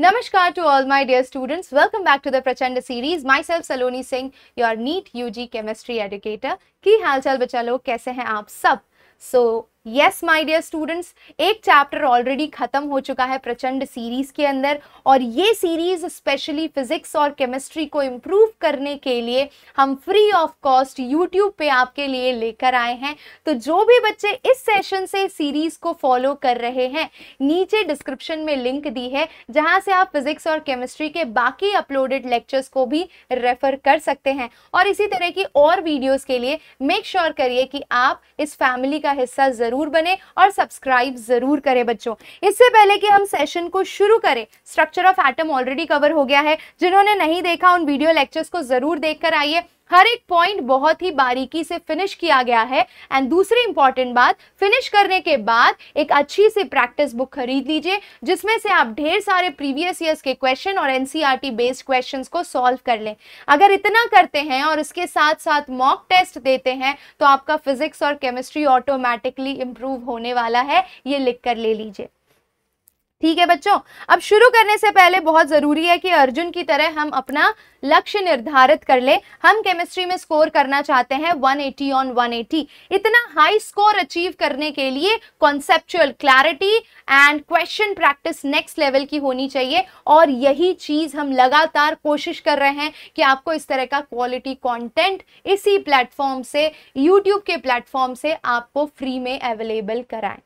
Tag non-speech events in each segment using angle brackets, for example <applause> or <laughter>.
नमस्कार to all my dear students welcome back to the Prachand series myself Saloni Singh you are NEET UG chemistry educator की हाल चाल बचा लोग कैसे हैं आप सब so so, yes my dear students एक चैप्टर ऑलरेडी खत्म हो चुका है प्रचंड सीरीज के अंदर और ये सीरीज स्पेशली फिजिक्स और केमिस्ट्री को इम्प्रूव करने के लिए हम फ्री ऑफ कॉस्ट यूट्यूब पे आपके लिए लेकर आए हैं तो जो भी बच्चे इस सेशन से सीरीज को फॉलो कर रहे हैं नीचे डिस्क्रिप्शन में लिंक दी है जहाँ से आप फिजिक्स और केमिस्ट्री के बाकी अपलोडेड लेक्चर्स को भी रेफर कर सकते हैं और इसी तरह की और वीडियोज के लिए मेक श्योर करिए कि आप इस फैमिली का हिस्सा जरूर ज़रूर बने और सब्सक्राइब ज़रूर करें बच्चों इससे पहले कि हम सेशन को शुरू करें structure of atom already cover हो गया है जिन्होंने नहीं देखा उन वीडियो लेक्चर्स को ज़रूर देख आइए हर एक पॉइंट बहुत ही बारीकी से फिनिश किया गया है एंड दूसरी इंपॉर्टेंट बात फिनिश करने के बाद एक अच्छी सी प्रैक्टिस बुक खरीद लीजिए जिसमें से आप ढेर सारे प्रीवियस ईयर्स के क्वेश्चन और एनसीईआरटी बेस्ड क्वेश्चन को सॉल्व कर लें अगर इतना करते हैं और इसके साथ साथ मॉक टेस्ट देते हैं तो आपका फिजिक्स और केमिस्ट्री ऑटोमेटिकली इम्प्रूव होने वाला है ये लिख कर ले लीजिए ठीक है बच्चों अब शुरू करने से पहले बहुत ज़रूरी है कि अर्जुन की तरह हम अपना लक्ष्य निर्धारित कर ले हम केमिस्ट्री में स्कोर करना चाहते हैं 180 ऑन 180 इतना हाई स्कोर अचीव करने के लिए conceptual clarity and question practice next level की होनी चाहिए और यही चीज हम लगातार कोशिश कर रहे हैं कि आपको इस तरह का क्वालिटी कॉन्टेंट इसी प्लेटफॉर्म से यूट्यूब के प्लेटफॉर्म से आपको फ्री में अवेलेबल कराएं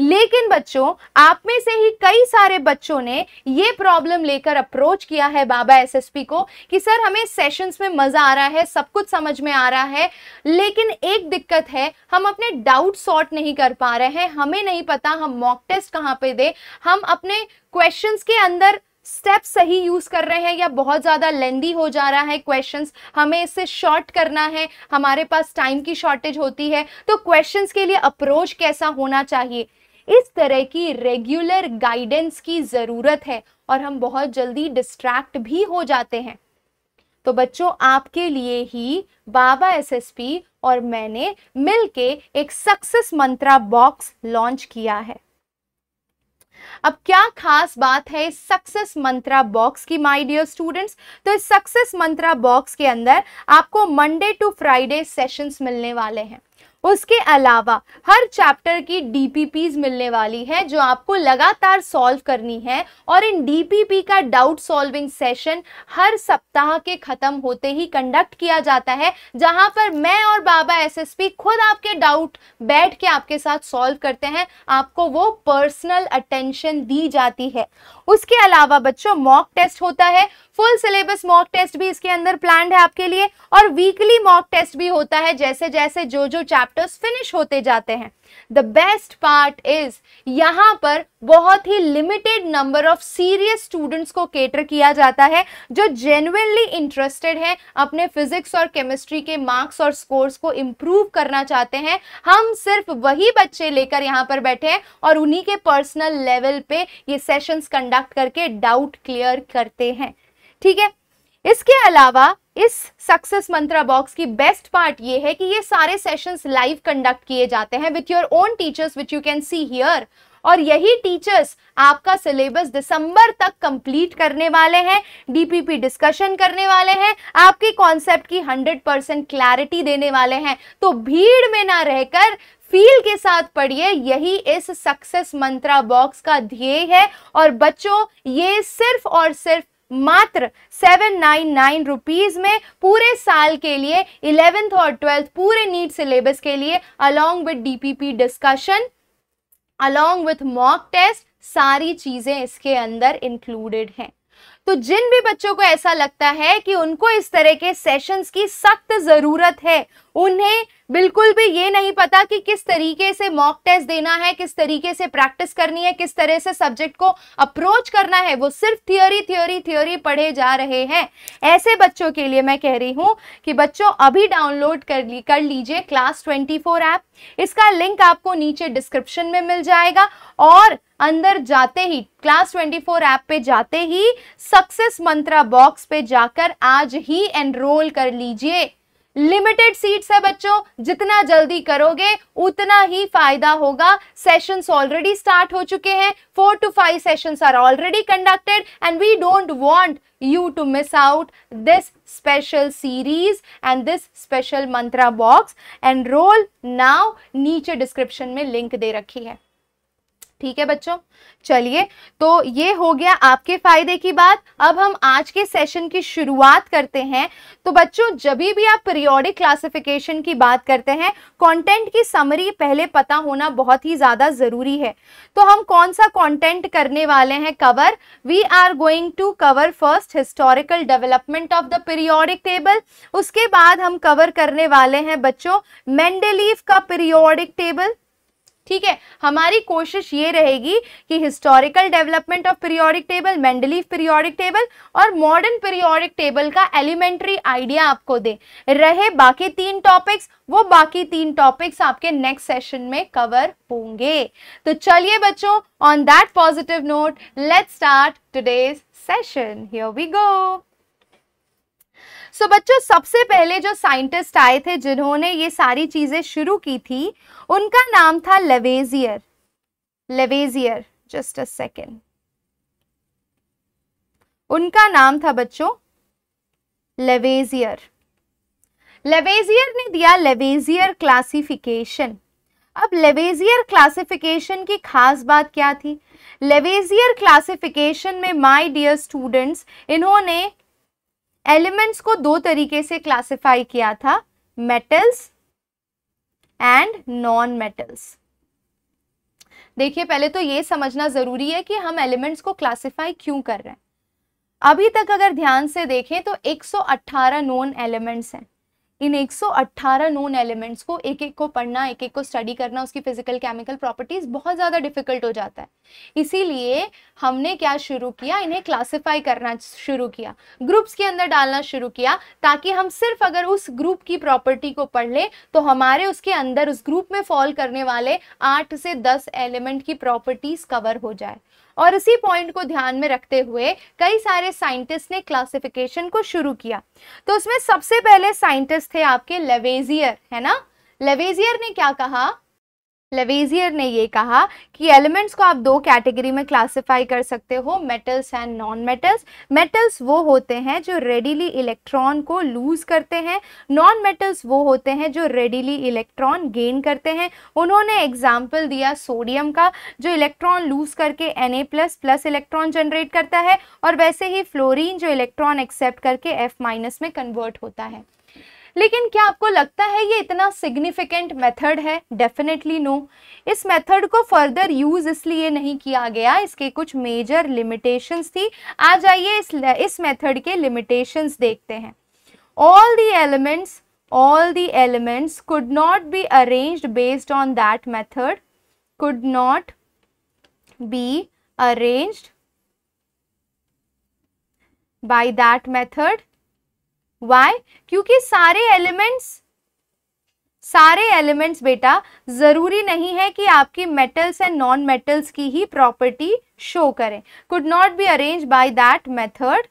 लेकिन बच्चों आप में से ही कई सारे बच्चों ने ये प्रॉब्लम लेकर अप्रोच किया है बाबा एसएसपी को कि सर हमें सेशंस में मज़ा आ रहा है सब कुछ समझ में आ रहा है लेकिन एक दिक्कत है हम अपने डाउट सॉर्ट नहीं कर पा रहे हैं हमें नहीं पता हम मॉक टेस्ट कहाँ पे दे हम अपने क्वेश्चंस के अंदर स्टेप सही यूज़ कर रहे हैं या बहुत ज़्यादा लेंदी हो जा रहा है क्वेश्चंस हमें इससे शॉर्ट करना है हमारे पास टाइम की शॉर्टेज होती है तो क्वेश्चंस के लिए अप्रोच कैसा होना चाहिए इस तरह की रेगुलर गाइडेंस की ज़रूरत है और हम बहुत जल्दी डिस्ट्रैक्ट भी हो जाते हैं तो बच्चों आपके लिए ही बाबा एसएसपी और मैंने मिलके एक सक्सेस मंत्रा बॉक्स लॉन्च किया है अब क्या खास बात है इस सक्सेस मंत्रा बॉक्स की माय डियर स्टूडेंट्स तो इस सक्सेस मंत्रा बॉक्स के अंदर आपको मंडे टू फ्राइडे सेशंस मिलने वाले हैं उसके अलावा हर चैप्टर की डी मिलने वाली हैं जो आपको लगातार सॉल्व करनी है और इन डी का डाउट सॉल्विंग सेशन हर सप्ताह के ख़त्म होते ही कंडक्ट किया जाता है जहां पर मैं और बाबा एसएसपी खुद आपके डाउट बैठ के आपके साथ सॉल्व करते हैं आपको वो पर्सनल अटेंशन दी जाती है उसके अलावा बच्चों मॉक टेस्ट होता है फुल सिलेबस मॉक टेस्ट भी इसके अंदर प्लान है आपके लिए और वीकली मॉक टेस्ट भी होता है जैसे जैसे जो जो चैप्टर चैप्टर्स फिनिश होते जाते हैं द बेस्ट पार्ट इज यहाँ पर बहुत ही limited number of serious students को केटर किया जाता है जो जेन्यनली इंटरेस्टेड हैं अपने फिजिक्स और केमिस्ट्री के मार्क्स और स्कोर्स को इम्प्रूव करना चाहते हैं हम सिर्फ वही बच्चे लेकर यहाँ पर बैठे हैं और उन्हीं के पर्सनल लेवल पे ये सेशंस कंडक्ट करके डाउट क्लियर करते हैं ठीक है इसके अलावा इस सक्सेस मंत्रा बॉक्स की बेस्ट पार्ट ये है कि ये सारे सेशंस लाइव कंडक्ट किए जाते हैं with your own teachers which you can see here और यही टीचर्स आपका सिलेबस दिसंबर तक कंप्लीट करने वाले हैं डीपीपी डिस्कशन करने वाले हैं आपके कॉन्सेप्ट की 100 परसेंट क्लैरिटी देने वाले हैं तो भीड़ में ना रहकर फील के साथ पढ़िए यही इस सक्सेस मंत्रा बॉक्स का ध्येय है और बच्चों ये सिर्फ और सिर्फ मात्र सेवन नाइन नाइन रुपीज में पूरे साल के लिए इलेवेंथ और ट्वेल्थ पूरे नीट सिलेबस के लिए along with DPP discussion along with mock test सारी चीजें इसके अंदर इंक्लूडेड हैं तो जिन भी बच्चों को ऐसा लगता है कि उनको इस तरह के सेशंस की सख्त जरूरत है उन्हें बिल्कुल भी ये नहीं पता कि किस तरीके से मॉक टेस्ट देना है किस तरीके से प्रैक्टिस करनी है किस तरह से सब्जेक्ट को अप्रोच करना है वो सिर्फ थियोरी थियोरी थियोरी पढ़े जा रहे हैं ऐसे बच्चों के लिए मैं कह रही हूँ कि बच्चों अभी डाउनलोड कर ली कर लीजिए क्लास ट्वेंटी फोर ऐप इसका लिंक आपको नीचे डिस्क्रिप्शन में मिल जाएगा और अंदर जाते ही क्लास 24 ऐप पे जाते ही सक्सेस मंत्रा बॉक्स पे जाकर आज ही एनरोल कर लीजिए लिमिटेड सीट्स है बच्चों जितना जल्दी करोगे उतना ही फायदा होगा सेशंस ऑलरेडी स्टार्ट हो चुके हैं four to five sessions are already conducted and we don't want to miss out this special series and this special mantra box enroll now नीचे डिस्क्रिप्शन में लिंक दे रखी है ठीक है बच्चों चलिए तो ये हो गया आपके फायदे की बात अब हम आज के सेशन की शुरुआत करते हैं तो बच्चों जब भी आप पीरियोडिक क्लासिफिकेशन की बात करते हैं कंटेंट की समरी पहले पता होना बहुत ही ज्यादा जरूरी है तो हम कौन सा कंटेंट करने वाले हैं cover we are going to cover first historical development of the periodic table उसके बाद हम कवर करने वाले हैं बच्चों मेंडेलीव का पीरियोडिक टेबल ठीक है हमारी कोशिश ये रहेगी कि historical development of periodic table Mendeleev periodic table और मॉडर्न पीरियोडिक टेबल का एलिमेंट्री आइडिया आपको दे रहे बाकी तीन टॉपिक्स वो बाकी तीन टॉपिक्स आपके नेक्स्ट सेशन में कवर होंगे तो चलिए बच्चों on that positive note let start today's session here we go so so, बच्चों सबसे पहले जो साइंटिस्ट आए थे जिन्होंने ये सारी चीज़ें शुरू की थी उनका नाम था लेवेजियर लेवेजियर जस्ट अ सेकेंड उनका नाम था बच्चों लेवेजियर लेवेजियर ने दिया लेवेजियर क्लासिफिकेशन अब लेवेजियर क्लासिफिकेशन की खास बात क्या थी लेवेजियर क्लासिफिकेशन में माय डियर स्टूडेंट्स इन्होंने एलिमेंट्स को दो तरीके से क्लासिफाई किया था मेटल्स एंड नॉन मेटल्स देखिए पहले तो ये समझना ज़रूरी है कि हम एलिमेंट्स को क्लासिफाई क्यों कर रहे हैं अभी तक अगर ध्यान से देखें तो 118 नॉन एलिमेंट्स हैं इन 118 नोन एलिमेंट्स को एक एक को पढ़ना एक एक को स्टडी करना उसकी फिजिकल केमिकल प्रॉपर्टीज बहुत ज़्यादा डिफिकल्ट हो जाता है इसीलिए हमने क्या शुरू किया इन्हें क्लासिफाई करना शुरू किया ग्रुप्स के अंदर डालना शुरू किया ताकि हम सिर्फ अगर उस ग्रुप की प्रॉपर्टी को पढ़ लें तो हमारे उसके अंदर उस ग्रुप में फॉल करने वाले आठ से दस एलिमेंट की प्रॉपर्टीज कवर हो जाए और इसी पॉइंट को ध्यान में रखते हुए कई सारे साइंटिस्ट ने क्लासिफिकेशन को शुरू किया तो उसमें सबसे पहले साइंटिस्ट थे आपके लेवेजियर है ना लेवेजियर ने क्या कहा लेवेजियर ने ये कहा कि एलिमेंट्स को आप दो कैटेगरी में क्लासिफाई कर सकते हो metals and non metals metals वो होते हैं जो रेडीली इलेक्ट्रॉन को लूज करते हैं नॉन मेटल्स वो होते हैं जो रेडीली इलेक्ट्रॉन गेन करते हैं उन्होंने एग्जाम्पल दिया सोडियम का जो इलेक्ट्रॉन लूज करके N plus plus electron generate करता है और वैसे ही फ्लोरिन जो इलेक्ट्रॉन एक्सेप्ट करके एफ माइनस में कन्वर्ट होता है लेकिन क्या आपको लगता है ये इतना सिग्निफिकेंट मेथड है डेफिनेटली नो no. इस मेथड को फर्दर यूज़ इसलिए नहीं किया गया इसके कुछ मेजर लिमिटेशंस थी आ जाइए इस इस मेथड के लिमिटेशंस देखते हैं all the elements all the elements could not be arranged based on that method could not be arranged by that method why क्योंकि सारे एलिमेंट्स सारे एलिमेंट्स बेटा जरूरी नहीं है कि आपकी मेटल्स एंड नॉन मेटल्स की ही प्रॉपर्टी शो करें could not be arrange by that method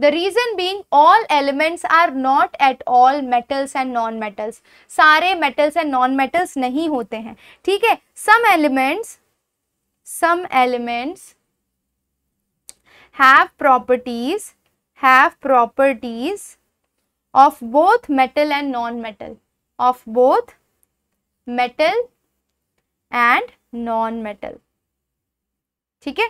the reason being all elements are not at all metals and non metals सारे मेटल्स एंड नॉन मेटल्स नहीं होते हैं ठीक है some elements some elements have properties have properties of both metal and non-metal of both metal and non-metal ठीक है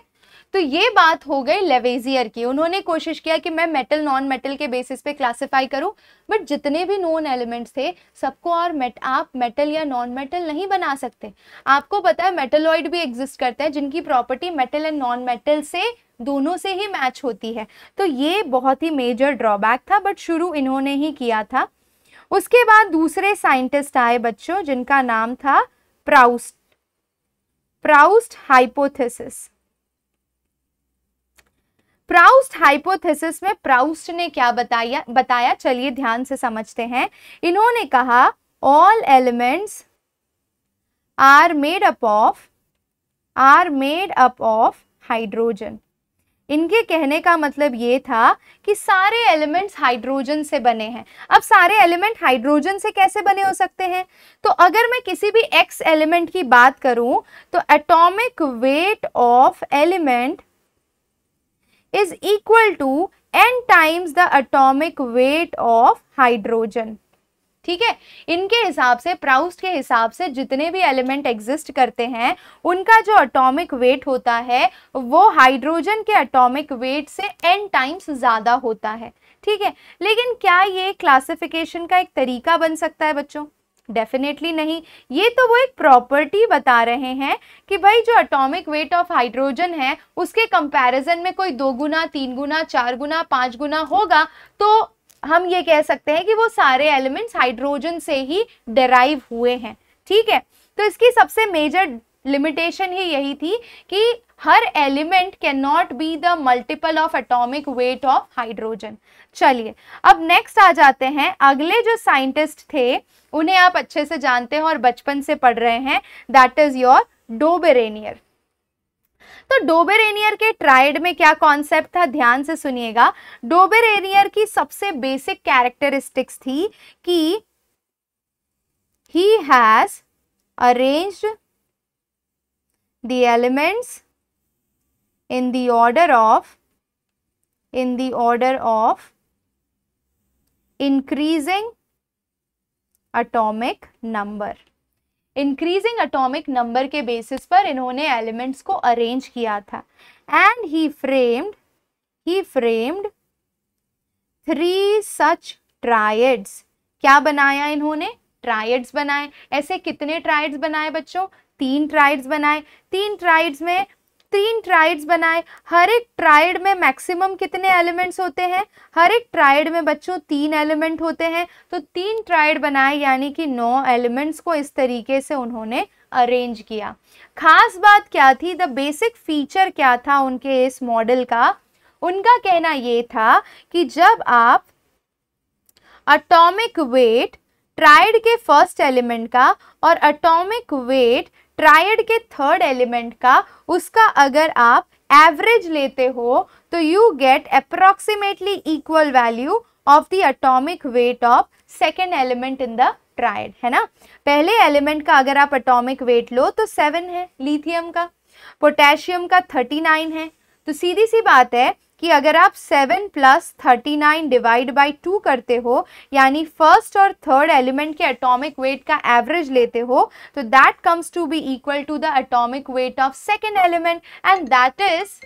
तो ये बात हो गई लेवेजियर की उन्होंने कोशिश किया कि मैं मेटल नॉन मेटल के बेसिस पे क्लासिफाई करूं बट जितने भी नॉन एलिमेंट्स थे सबको और मेट आप मेटल या नॉन मेटल नहीं बना सकते आपको पता है मेटलॉइड भी एग्जिस्ट करते हैं जिनकी property metal and non metal से दोनों से ही मैच होती है तो ये बहुत ही मेजर ड्रॉबैक था बट शुरू इन्होंने ही किया था उसके बाद दूसरे साइंटिस्ट आए बच्चों जिनका नाम था Prout Prout hypothesis Prout hypothesis में प्राउस्ट ने क्या बताया बताया चलिए ध्यान से समझते हैं इन्होंने कहा all elements are made up of are made up of hydrogen इनके कहने का मतलब ये था कि सारे एलिमेंट्स हाइड्रोजन से बने हैं अब सारे एलिमेंट हाइड्रोजन से कैसे बने हो सकते हैं तो अगर मैं किसी भी एक्स एलिमेंट की बात करूं तो atomic weight of element is equal to n times the atomic weight of hydrogen. ठीक है इनके हिसाब से प्राउस्ट के हिसाब से जितने भी एलिमेंट एग्जिस्ट करते हैं उनका जो अटोमिक वेट होता है वो हाइड्रोजन के अटोमिक वेट से एन टाइम्स ज़्यादा होता है ठीक है लेकिन क्या ये क्लासिफिकेशन का एक तरीका बन सकता है बच्चों डेफिनेटली नहीं ये तो वो एक प्रॉपर्टी बता रहे हैं कि भाई जो अटोमिक वेट ऑफ हाइड्रोजन है उसके कंपेरिजन में कोई दो गुना तीन गुना चार गुना पाँच गुना होगा तो हम ये कह सकते हैं कि वो सारे एलिमेंट्स हाइड्रोजन से ही डराइव हुए हैं ठीक है तो इसकी सबसे मेजर लिमिटेशन ही यही थी कि हर element can not be the multiple of atomic weight of hydrogen चलिए अब नेक्स्ट आ जाते हैं अगले जो साइंटिस्ट थे उन्हें आप अच्छे से जानते हैं और बचपन से पढ़ रहे हैं दैट इज योर डोबेरेनियर तो डोबेरेनियर के ट्राइड में क्या कॉन्सेप्ट था ध्यान से सुनिएगा डोबेरेनियर की सबसे बेसिक कैरेक्टरिस्टिक्स थी कि he has arranged the elements in the order of in the order of increasing atomic number increasing atomic number के बेसिस पर इन्होंने एलिमेंट्स को अरेंज किया था and he framed he framed three such triads क्या बनाया इन्होंने ट्रायड्स बनाए ऐसे कितने ट्रायड्स बनाए बच्चों तीन ट्राइड्स बनाए तीन ट्राइड्स में तीन ट्राइड्स बनाए हर एक ट्राइड में मैक्सिमम कितने एलिमेंट्स होते हैं हर एक ट्राइड में बच्चों तीन एलिमेंट होते हैं तो तीन ट्राइड बनाए यानी कि नौ एलिमेंट्स को इस तरीके से उन्होंने अरेंज किया खास बात क्या थी द बेसिक फीचर क्या था उनके इस मॉडल का उनका कहना ये था कि जब आप अटोमिक वेट ट्राइड के फर्स्ट एलिमेंट का और अटोमिक वेट ट्रायड के थर्ड एलिमेंट का उसका अगर आप एवरेज लेते हो तो you get approximately equal value of the atomic weight of second element in the triad है ना पहले एलिमेंट का अगर आप अटोमिक वेट लो तो सेवन है लिथियम का पोटेशियम का थर्टी नाइन है तो सीधी सी बात है कि अगर आप seven plus thirty nine divide by two करते हो यानी फर्स्ट और थर्ड एलिमेंट के एटॉमिक वेट का एवरेज लेते हो तो that comes to be equal to the atomic weight of second element and that is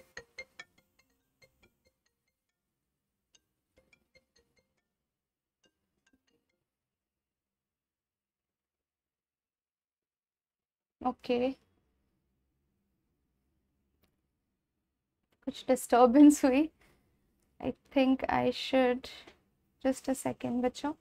okay कुछ डिस्टर्बेंस <laughs> हुई I think I should just a second बच्चों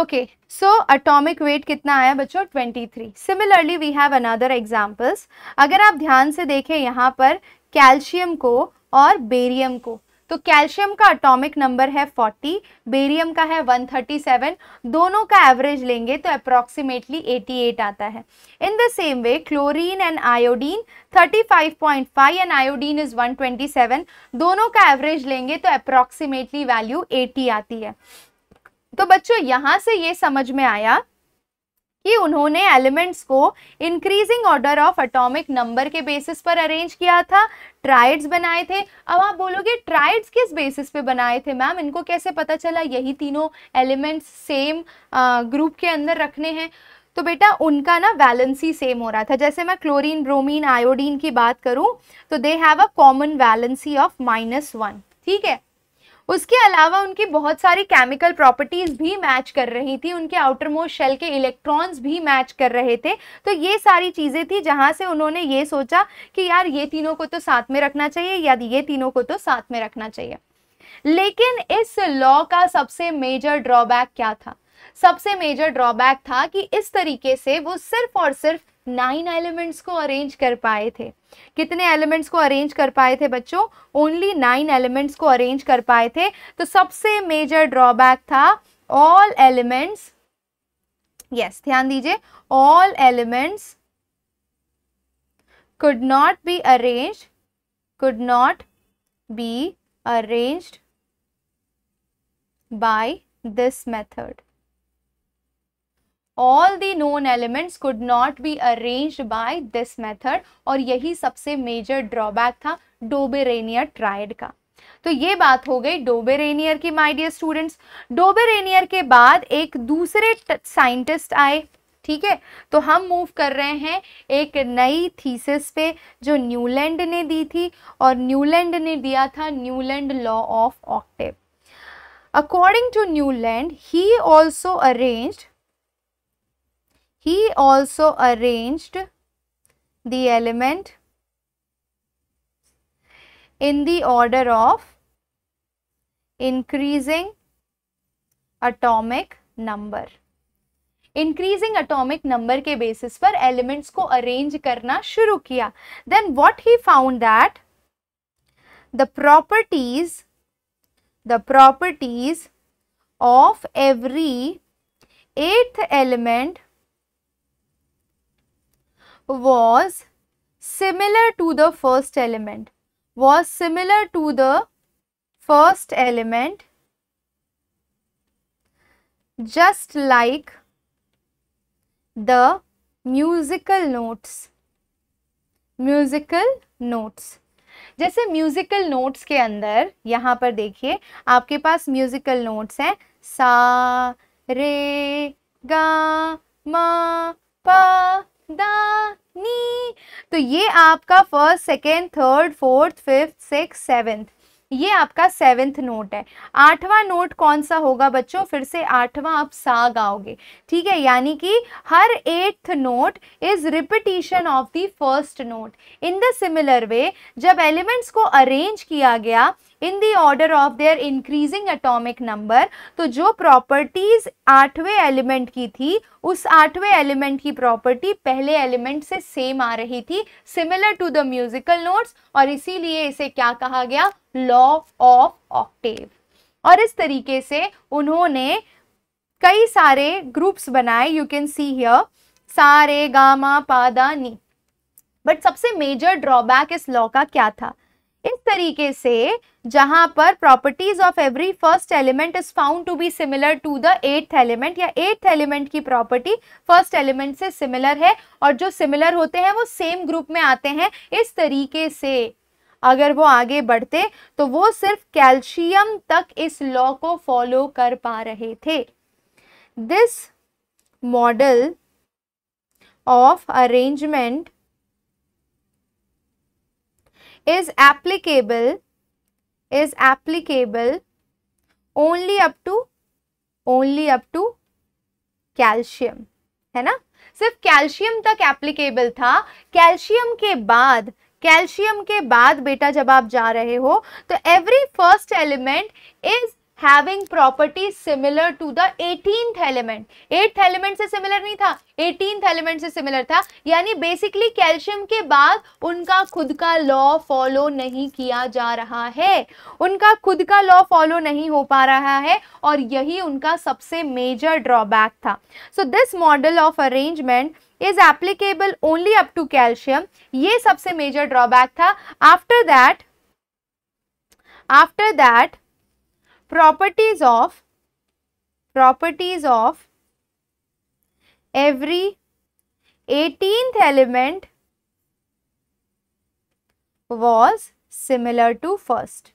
ओके सो अटोमिक वेट कितना आया बच्चों 23 similarly we have another examples अगर आप ध्यान से देखें यहाँ पर कैल्शियम को और बेरियम को तो कैल्शियम का अटोमिक नंबर है 40 बेरियम का है 137 दोनों का एवरेज लेंगे तो अप्रॉक्सीमेटली 88 आता है in the same way chlorine and iodine 35.5 and iodine is 127 दोनों का एवरेज लेंगे तो अप्रॉक्सीमेटली वैल्यू 80 आती है तो बच्चों यहाँ से ये समझ में आया कि उन्होंने एलिमेंट्स को increasing order of atomic number के बेसिस पर अरेंज किया था ट्राइड्स बनाए थे अब आप बोलोगे ट्राइड्स किस बेसिस पे बनाए थे मैम इनको कैसे पता चला यही तीनों एलिमेंट्स सेम ग्रुप के अंदर रखने हैं तो बेटा उनका ना वैलेंसी सेम हो रहा था जैसे मैं क्लोरीन ब्रोमीन आयोडीन की बात करूं तो they have a common valency of minus one ठीक है उसके अलावा उनकी बहुत सारी केमिकल प्रॉपर्टीज भी मैच कर रही थी उनके आउटर मोस्ट शेल के इलेक्ट्रॉन्स भी मैच कर रहे थे तो ये सारी चीज़ें थी जहाँ से उन्होंने ये सोचा कि यार ये तीनों को तो साथ में रखना चाहिए या ये तीनों को तो साथ में रखना चाहिए लेकिन इस लॉ का सबसे मेजर ड्रॉबैक क्या था सबसे मेजर ड्रॉबैक था कि इस तरीके से वो सिर्फ और सिर्फ नाइन एलिमेंट्स को अरेंज कर पाए थे कितने एलिमेंट्स को अरेंज कर पाए थे बच्चों ओनली नाइन एलिमेंट्स को अरेंज कर पाए थे तो सबसे मेजर ड्रॉबैक था ऑल एलिमेंट्स यस ध्यान दीजिए all elements could not be arrange could not be arranged by this method all the known elements could not be arrange by this method और यही सबसे मेजर ड्रॉबैक था Dobereiner triad का तो ये बात हो गई डोबेरेनियर की माय डियर स्टूडेंट्स डोबेरेनियर के बाद एक दूसरे साइंटिस्ट आए ठीक है तो हम मूव कर रहे हैं एक नई थीसिस पे जो न्यूलैंड ने दी थी और न्यूलैंड ने दिया था Newland law of octave according to Newland he also arranged he also arranged the element in the order of increasing atomic number increasing atomic number ke basis par elements ko arrange karna shuru kiya then what he found that the properties the properties of every eighth element was similar to the first element was similar to the first element just like the musical notes musical notes जैसे musical notes के अंदर यहाँ पर देखिए आपके पास musical notes हैं सा रे गा मा पा दा तो ये आपका first second third fourth fifth six seventh ये आपका सेवेंथ नोट है आठवां नोट कौन सा होगा बच्चों फिर से आठवां आप सा गाओगे ठीक है यानी कि हर eighth note is repetition of the first note in the similar way जब एलिमेंट्स को अरेंज किया गया in the order of their increasing atomic number तो जो प्रॉपर्टीज आठवें एलिमेंट की थी उस आठवें एलिमेंट की प्रॉपर्टी पहले एलिमेंट से सेम आ रही थी similar to the musical notes और इसीलिए इसे क्या कहा गया लॉ ऑफ ऑक्टेव और इस तरीके से उन्होंने कई सारे ग्रुप्स बनाए यू कैन सी हियर सारे गामा पादा नी बट सबसे मेजर ड्रॉबैक इस लॉ का क्या था इस तरीके से जहां पर properties of every first element is found to be similar to the eighth element या एट्थ एलिमेंट की प्रॉपर्टी फर्स्ट एलिमेंट से सिमिलर है और जो सिमिलर होते हैं वो सेम ग्रुप में आते हैं इस तरीके से अगर वो आगे बढ़ते तो वो सिर्फ कैल्शियम तक इस लॉ को फॉलो कर पा रहे थे this model of arrangement is applicable is applicable only up to only up to calcium है ना सिर्फ कैल्शियम तक एप्लीकेबल था कैल्शियम के बाद कैल्शियम के बाद बेटा जब आप जा रहे हो तो every first element is having property similar to the eighteenth element eighth element से सिमिलर नहीं था एटींथ एलिमेंट से सिमिलर था यानी बेसिकली कैल्शियम के बाद उनका खुद का लॉ फॉलो नहीं किया जा रहा है उनका खुद का लॉ फॉलो नहीं हो पा रहा है और यही उनका सबसे मेजर ड्रॉबैक था so this model of arrangement is applicable only up to calcium ये सबसे मेजर ड्रॉबैक था after that after that properties of properties of every 18th element was similar to first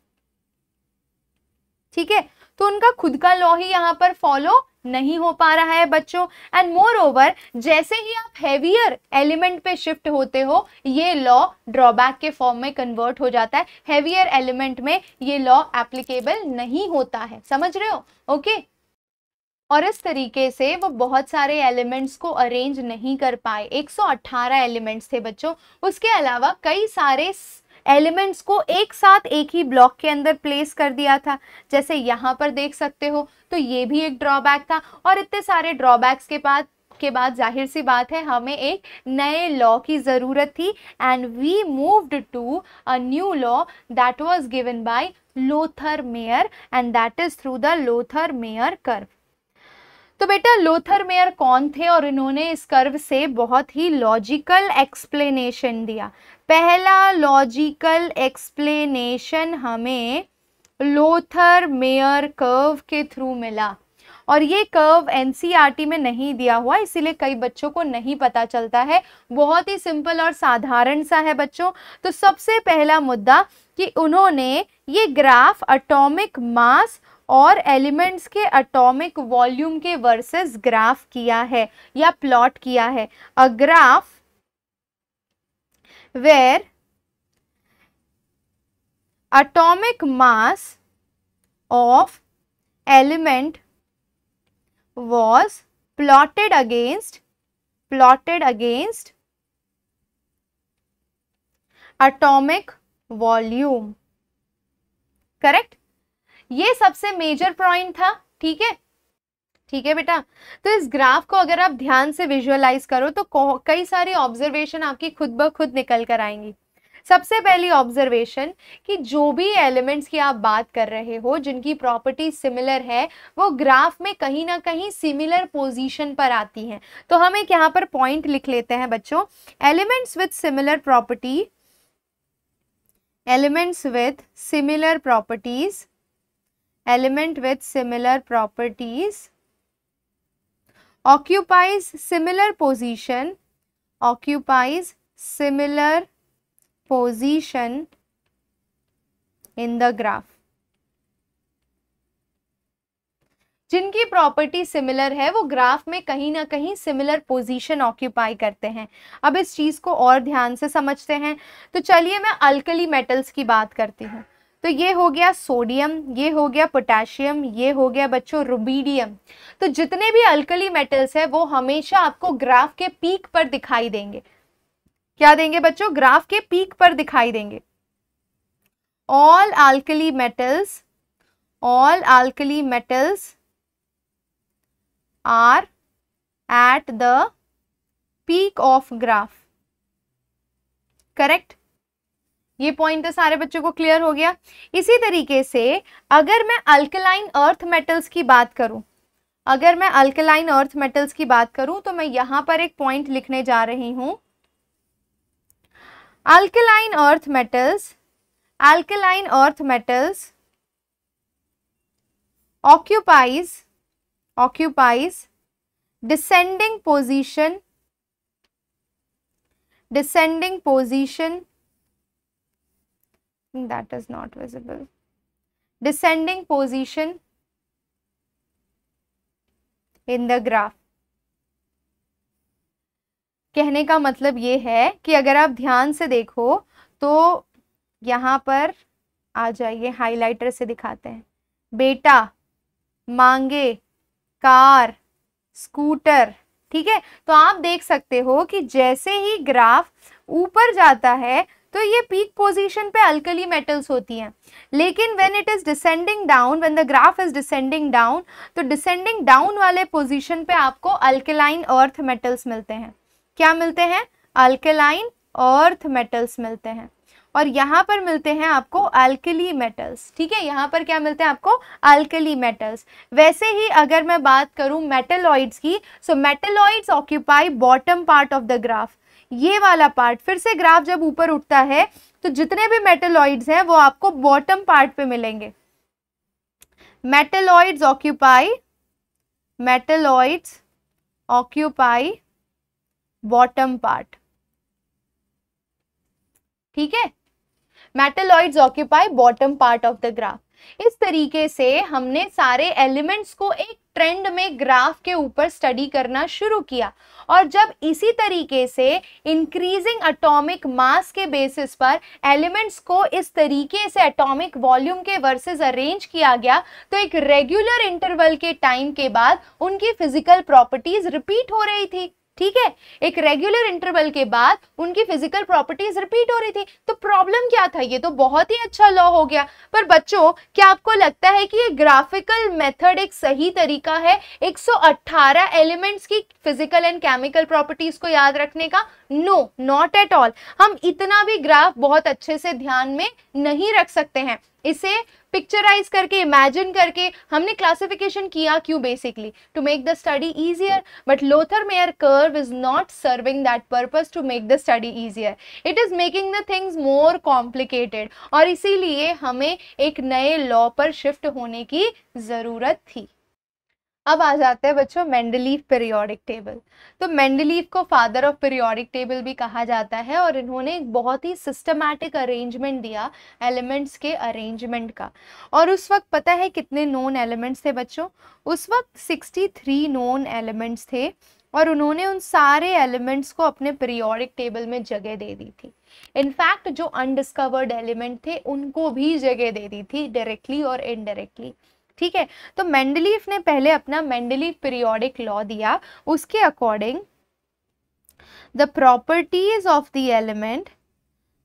ठीक है तो उनका खुद का लॉ ही यहाँ पर फॉलो नहीं हो पा रहा है बच्चों एंड मोर ओवर जैसे ही आप हैवियर एलिमेंट पे शिफ्ट होते हो ये लॉ ड्रॉबैक के फॉर्म में कन्वर्ट हो जाता है हैवियर एलिमेंट में ये लॉ एप्लीकेबल नहीं होता है समझ रहे हो ओके okay? और इस तरीके से वो बहुत सारे एलिमेंट्स को अरेंज नहीं कर पाए 118 एलिमेंट्स थे बच्चों उसके अलावा कई सारे एलिमेंट्स को एक साथ एक ही ब्लॉक के अंदर प्लेस कर दिया था जैसे यहाँ पर देख सकते हो तो ये भी एक ड्रॉबैक था और इतने सारे ड्रॉबैक्स के बाद के बाद जाहिर सी बात है हमें एक नए लॉ की ज़रूरत थी and we moved to a new law that was given by Lothar Meyer and that is through the Lothar Meyer curve तो बेटा लोथर मेयर कौन थे और इन्होंने इस कर्व से बहुत ही लॉजिकल एक्सप्लेनेशन दिया पहला लॉजिकल एक्सप्लेनेशन हमें लोथर मेयर कर्व के थ्रू मिला और ये कर्व एनसीईआरटी e में नहीं दिया हुआ इसीलिए कई बच्चों को नहीं पता चलता है बहुत ही सिंपल और साधारण सा है बच्चों तो सबसे पहला मुद्दा कि उन्होंने ये ग्राफ अटोमिक मास और एलिमेंट्स के अटोमिक वॉल्यूम के वर्सेस ग्राफ किया है या प्लॉट किया है a graph where atomic mass of element was plotted against plotted against atomic volume correct ये सबसे मेजर पॉइंट था ठीक है ठीक है बेटा तो इस ग्राफ को अगर आप ध्यान से विजुअलाइज करो तो कई सारी ऑब्जर्वेशन आपकी खुद ब खुद निकल कर आएंगी सबसे पहली ऑब्जर्वेशन कि जो भी एलिमेंट्स की आप बात कर रहे हो जिनकी प्रॉपर्टी सिमिलर है वो ग्राफ में कहीं ना कहीं सिमिलर पोजीशन पर आती हैं तो हम एक यहाँ पर पॉइंट लिख लेते हैं बच्चों elements with similar property elements with similar properties element with similar properties occupies similar position occupies similar position in the graph जिनकी प्रॉपर्टी सिमिलर है वो ग्राफ में कहीं ना कहीं सिमिलर पोजीशन ऑक्यूपाई करते हैं अब इस चीज़ को और ध्यान से समझते हैं तो चलिए मैं अल्कली मेटल्स की बात करती हूँ तो ये हो गया सोडियम ये हो गया पोटेशियम ये हो गया बच्चों रुबीडियम तो जितने भी अल्कली मेटल्स है वो हमेशा आपको ग्राफ के पीक पर दिखाई देंगे क्या देंगे बच्चों ग्राफ के पीक पर दिखाई देंगे all alkali metals all alkali metals are at the peak of graph correct ये पॉइंट तो सारे बच्चों को क्लियर हो गया इसी तरीके से अगर मैं अल्कलाइन अर्थ मेटल्स की बात करूं अगर मैं अल्कलाइन अर्थ मेटल्स की बात करूं तो मैं यहां पर एक पॉइंट लिखने जा रही हूं alkaline earth metals alkaline earth metals occupies occupies descending position descending position that is not visible descending position in the graph कहने का मतलब ये है कि अगर आप ध्यान से देखो तो यहाँ पर आ जाइए हाइलाइटर से दिखाते हैं बेटा मांगे कार स्कूटर ठीक है तो आप देख सकते हो कि जैसे ही ग्राफ ऊपर जाता है तो ये पीक पोजीशन पे अल्कली मेटल्स होती हैं लेकिन when it is descending down when the graph is descending down तो डिसेंडिंग डाउन वाले पोजीशन पे आपको अल्कलाइन अर्थ मेटल्स मिलते हैं क्या मिलते हैं अल्कलाइन अर्थ मेटल्स मिलते हैं और यहाँ पर मिलते हैं आपको अल्कली मेटल्स ठीक है यहाँ पर क्या मिलते हैं आपको अल्कली मेटल्स वैसे ही अगर मैं बात करूँ मेटेलॉइड्स की सो metalloids occupy bottom part of the graph ये वाला पार्ट फिर से ग्राफ जब ऊपर उठता है तो जितने भी मेटेलॉइड्स हैं वो आपको बॉटम पार्ट पे मिलेंगे metalloids occupy metalloids occupy bottom part ठीक है metalloids occupy bottom part of the graph इस तरीके से हमने सारे एलिमेंट्स को एक ट्रेंड में ग्राफ के ऊपर स्टडी करना शुरू किया और जब इसी तरीके से इंक्रीजिंग एटॉमिक मास के बेसिस पर एलिमेंट्स को इस तरीके से एटॉमिक वॉल्यूम के वर्सेस अरेंज किया गया तो एक रेगुलर इंटरवल के टाइम के बाद उनकी फिजिकल प्रॉपर्टीज रिपीट हो रही थी ठीक है एक रेगुलर इंटरवल के बाद उनकी फिजिकल प्रॉपर्टीज रिपीट हो रही थी तो प्रॉब्लम क्या था ये तो बहुत ही अच्छा लॉ हो गया पर बच्चों क्या आपको लगता है कि ये ग्राफिकल मेथड एक सही तरीका है 118 एलिमेंट्स की फिजिकल एंड केमिकल प्रॉपर्टीज को याद रखने का नो नॉट एट ऑल हम इतना भी ग्राफ बहुत अच्छे से ध्यान में नहीं रख सकते हैं इसे पिक्चराइज करके इमेजिन करके हमने क्लासिफिकेशन किया क्यों basically to make the study easier but Lothar Meyer curve is not serving that purpose to make the study easier it is making the things more complicated और इसीलिए हमें एक नए लॉ पर शिफ्ट होने की ज़रूरत थी अब आ जाते हैं बच्चों मेंडलीव पीरियोडिक टेबल तो मेंडलीव को फादर ऑफ पीरियोडिक टेबल भी कहा जाता है और इन्होंने एक बहुत ही सिस्टमैटिक अरेंजमेंट दिया एलिमेंट्स के अरेंजमेंट का और उस वक्त पता है कितने नॉन एलिमेंट्स थे बच्चों उस वक्त 63 नॉन एलिमेंट्स थे और उन्होंने उन सारे एलिमेंट्स को अपने पीरियोडिक टेबल में जगह दे दी थी इनफैक्ट जो अनडिस्कवर्ड एलिमेंट थे उनको भी जगह दे दी थी डायरेक्टली और इनडायरेक्टली ठीक है तो मेंडलीफ ने पहले अपना मेंडलीफ पीरियोडिक लॉ दिया उसके according the properties of the element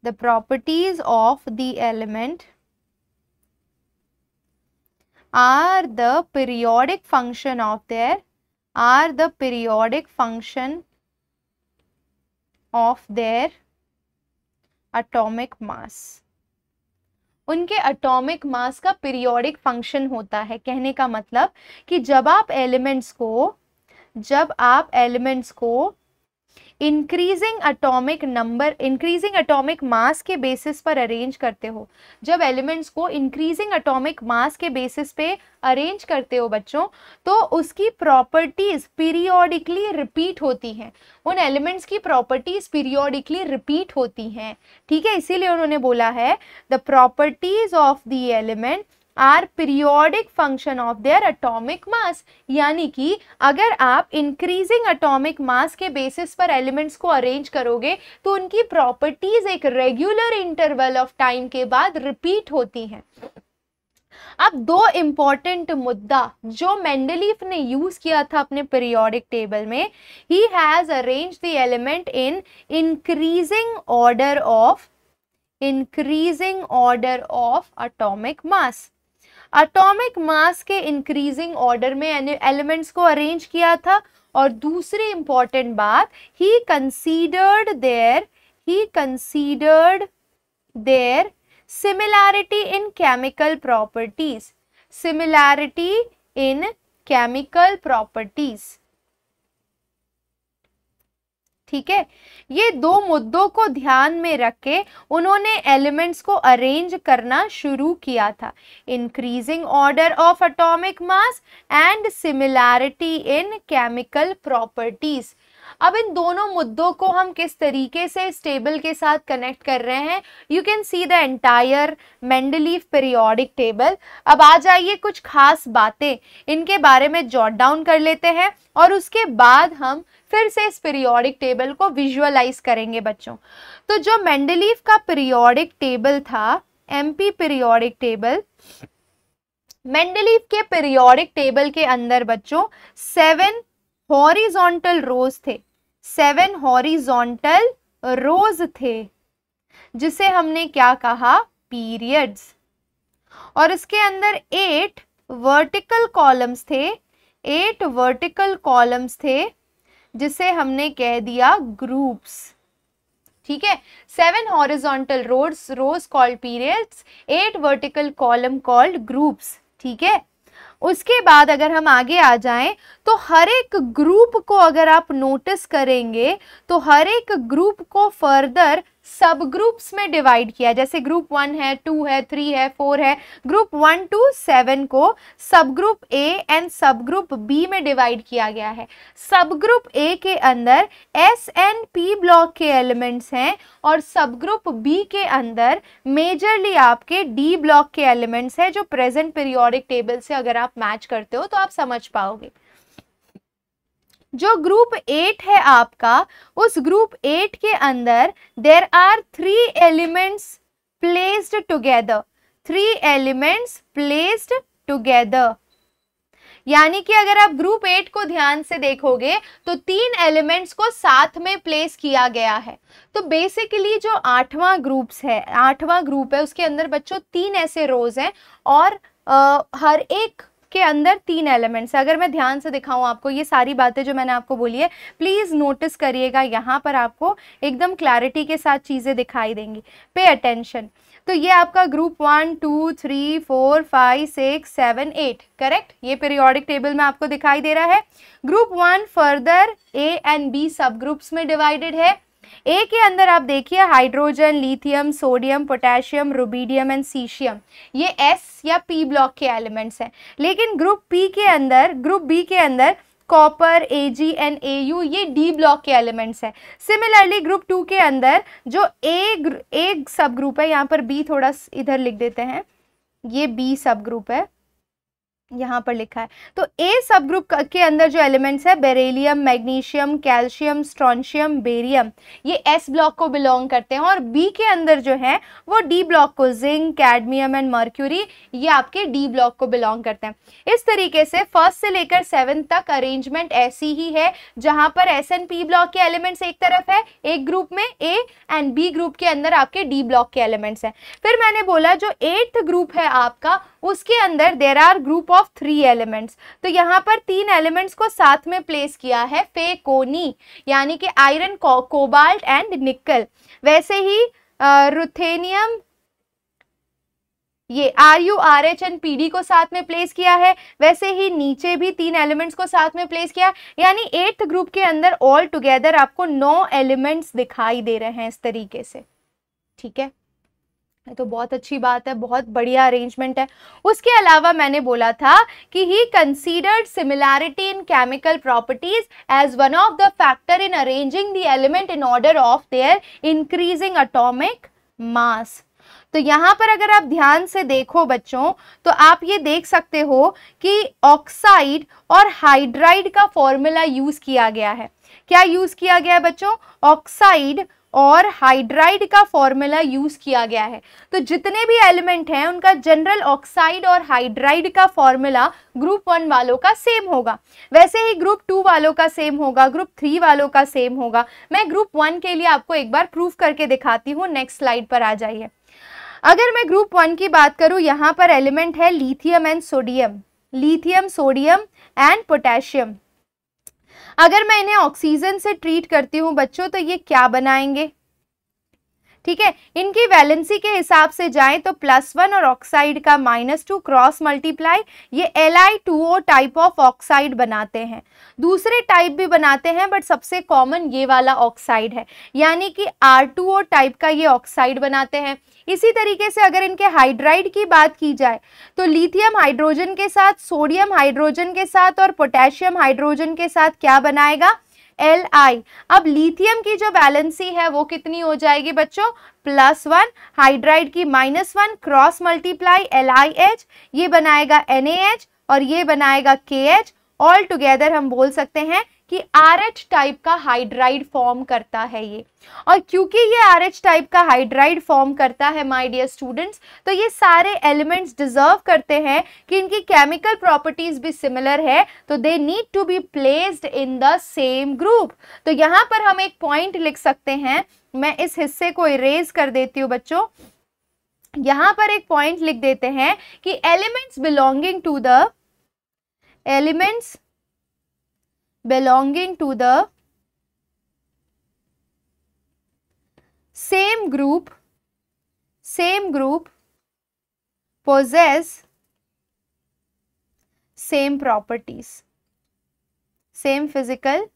the properties of the element are the periodic function of their are the periodic function of their atomic mass उनके अटोमिक मास का पीरियोडिक फंक्शन होता है कहने का मतलब कि जब आप एलिमेंट्स को जब आप एलिमेंट्स को increasing atomic number increasing atomic mass के बेसिस पर अरेंज करते हो जब एलिमेंट्स को इंक्रीजिंग अटोमिक मास के बेसिस पे अरेंज करते हो बच्चों तो उसकी प्रॉपर्टीज़ पीरियोडिकली रिपीट होती हैं उन एलिमेंट्स की प्रॉपर्टीज़ पीरियोडिकली रिपीट होती हैं ठीक है इसीलिए उन्होंने बोला है the properties of the element are periodic function of their atomic mass यानी कि अगर आप इंक्रीजिंग अटोमिक मास के बेसिस पर एलिमेंट्स को अरेंज करोगे तो उनकी प्रॉपर्टीज एक रेगुलर इंटरवल ऑफ टाइम के बाद रिपीट होती हैं अब दो इंपॉर्टेंट मुद्दा जो मेंडलीफ ने यूज किया था अपने पीरियोडिक टेबल में he has arrange the element in increasing order of increasing order of atomic mass atomic mass के इंक्रीजिंग ऑर्डर में एलिमेंट्स को अरेंज किया था और दूसरी इंपॉर्टेंट बात he considered their he considered their similarity in chemical properties similarity in chemical properties ठीक है ये दो मुद्दों को ध्यान में रख के उन्होंने एलिमेंट्स को अरेंज करना शुरू किया था increasing order of atomic mass and similarity in chemical properties अब इन दोनों मुद्दों को हम किस तरीके से इस टेबल के साथ कनेक्ट कर रहे हैं you can see the entire Mendeleev periodic table अब आ जाइए कुछ खास बातें इनके बारे में जॉट डाउन कर लेते हैं और उसके बाद हम फिर से इस पीरियोडिक टेबल को विजुअलाइज करेंगे बच्चों तो जो मेंडलीफ का पीरियोडिक टेबल था पी पीरियोडिक टेबल मेंडलीफ के पीरियोडिक टेबल के अंदर बच्चों सेवन हॉरिजॉन्टल रोज थे सेवन हॉरिजोंटल रोज थे जिसे हमने क्या कहा पीरियड्स और इसके अंदर एट वर्टिकल कॉलम्स थे एट वर्टिकल कॉलम्स थे जिसे हमने कह दिया ग्रुप्स ठीक है seven horizontal rows rows called periods eight vertical column called groups ठीक है उसके बाद अगर हम आगे आ जाएं तो हर एक ग्रुप को अगर आप नोटिस करेंगे तो हर एक ग्रुप को फर्दर सब ग्रुप्स में डिवाइड किया जैसे ग्रुप वन है टू है थ्री है फोर है ग्रुप वन टू सेवन को subgroup A and subgroup B में डिवाइड किया गया है सब ग्रुप ए के अंदर एस एंड पी ब्लॉक के एलिमेंट्स हैं और सब ग्रुप बी के अंदर मेजरली आपके डी ब्लॉक के एलिमेंट्स हैं जो प्रेजेंट पीरियोडिक टेबल से अगर आप मैच करते हो तो आप समझ पाओगे जो ग्रुप एट है आपका उस ग्रुप एट के अंदर there are three elements placed together three elements placed together यानी कि अगर आप ग्रुप एट को ध्यान से देखोगे तो तीन एलिमेंट्स को साथ में प्लेस किया गया है तो बेसिकली जो आठवां ग्रुप्स है आठवां ग्रुप है उसके अंदर बच्चों तीन ऐसे रोज हैं और आ, हर एक के अंदर तीन एलिमेंट्स है अगर मैं ध्यान से दिखाऊँ आपको ये सारी बातें जो मैंने आपको बोली है प्लीज़ नोटिस करिएगा यहाँ पर आपको एकदम क्लैरिटी के साथ चीज़ें दिखाई देंगी पे अटेंशन तो ये आपका group one two three four five six seven eight correct ये पीरियोडिक टेबल में आपको दिखाई दे रहा है group one further A and B subgroups में डिवाइडेड है ए के अंदर आप देखिए hydrogen lithium sodium potassium rubidium and caesium ये एस या पी ब्लॉक के एलिमेंट्स हैं लेकिन ग्रुप पी के अंदर ग्रुप बी के अंदर copper A G and A U ये डी ब्लॉक के एलिमेंट्स हैं सिमिलरली ग्रुप टू के अंदर जो ए ए सब ग्रुप है यहाँ पर बी थोड़ा इधर लिख देते हैं ये बी सब ग्रुप है यहाँ पर लिखा है तो ए सब ग्रुप के अंदर जो एलिमेंट्स है beryllium magnesium calcium strontium barium ये एस ब्लॉक को बिलोंग करते हैं और बी के अंदर जो है वो डी ब्लॉक को जिंक कैडमियम एंड मर्क्यूरी ये आपके डी ब्लॉक को बिलोंग करते हैं इस तरीके से फर्स्ट से लेकर सेवन्थ तक अरेंजमेंट ऐसी ही है जहाँ पर एस एंड पी ब्लॉक के एलिमेंट्स एक तरफ है एक ग्रुप में ए एंड बी ग्रुप के अंदर आपके डी ब्लॉक के एलिमेंट्स हैं फिर मैंने बोला जो एट्थ ग्रुप है आपका उसके अंदर there are group of three elements तो यहाँ पर तीन एलिमेंट्स को साथ में प्लेस किया है फे कोनी यानी कि आयरन कोबाल्ट एंड निकल वैसे ही रुथेनियम ये R U R H and P D को साथ में प्लेस किया है वैसे ही नीचे भी तीन एलिमेंट्स को साथ में प्लेस किया यानी एट्थ ग्रुप के अंदर ऑल टुगेदर आपको नौ एलिमेंट्स दिखाई दे रहे हैं इस तरीके से ठीक है तो बहुत अच्छी बात है बहुत बढ़िया अरेंजमेंट है उसके अलावा मैंने बोला था कि he considered similarity in chemical properties as one of the factor in arranging the element in order of their increasing atomic mass तो यहाँ पर अगर आप ध्यान से देखो बच्चों तो आप ये देख सकते हो कि ऑक्साइड और हाइड्राइड का फॉर्मूला यूज़ किया गया है क्या यूज़ किया गया है बच्चों ऑक्साइड और हाइड्राइड का फॉर्मूला यूज़ किया गया है तो जितने भी एलिमेंट हैं उनका जनरल ऑक्साइड और हाइड्राइड का फॉर्मूला ग्रुप वन वालों का सेम होगा वैसे ही ग्रुप टू वालों का सेम होगा ग्रुप थ्री वालों का सेम होगा मैं ग्रुप वन के लिए आपको एक बार प्रूफ करके दिखाती हूँ नेक्स्ट स्लाइड पर आ जाइए अगर मैं ग्रुप वन की बात करूँ यहाँ पर एलिमेंट है lithium and sodium lithium sodium and potassium अगर मैं इन्हें ऑक्सीजन से ट्रीट करती हूँ बच्चों तो ये क्या बनाएंगे ठीक है इनकी वैलेंसी के हिसाब से जाएं तो प्लस वन और ऑक्साइड का माइनस टू क्रॉस मल्टीप्लाई ये L I two O type of oxide बनाते हैं दूसरे टाइप भी बनाते हैं बट सबसे कॉमन ये वाला ऑक्साइड है यानी कि आर टू ओ टाइप का ये ऑक्साइड बनाते हैं इसी तरीके से अगर इनके हाइड्राइड की बात की जाए तो लिथियम हाइड्रोजन के साथ सोडियम हाइड्रोजन के साथ और पोटेशियम हाइड्रोजन के साथ क्या बनाएगा एल आई अब लिथियम की जो बैलेंसी है वो कितनी हो जाएगी बच्चों प्लस वन हाइड्राइड की minus one cross multiply L I H ये बनाएगा एन ए एच और ये बनाएगा के एच ऑल टुगेदर हम बोल सकते हैं कि आर टाइप का हाइड्राइड फॉर्म करता है ये और क्योंकि ये आर टाइप का हाइड्राइड फॉर्म करता है माय डियर स्टूडेंट्स तो ये सारे एलिमेंट्स डिजर्व करते हैं कि इनकी केमिकल प्रॉपर्टीज भी सिमिलर है तो they need to be placed in the same group तो यहाँ पर हम एक पॉइंट लिख सकते हैं मैं इस हिस्से को इरेज कर देती हूँ बच्चों यहाँ पर एक पॉइंट लिख देते हैं कि elements belonging to the elements belonging to the same group same group possess same properties same physical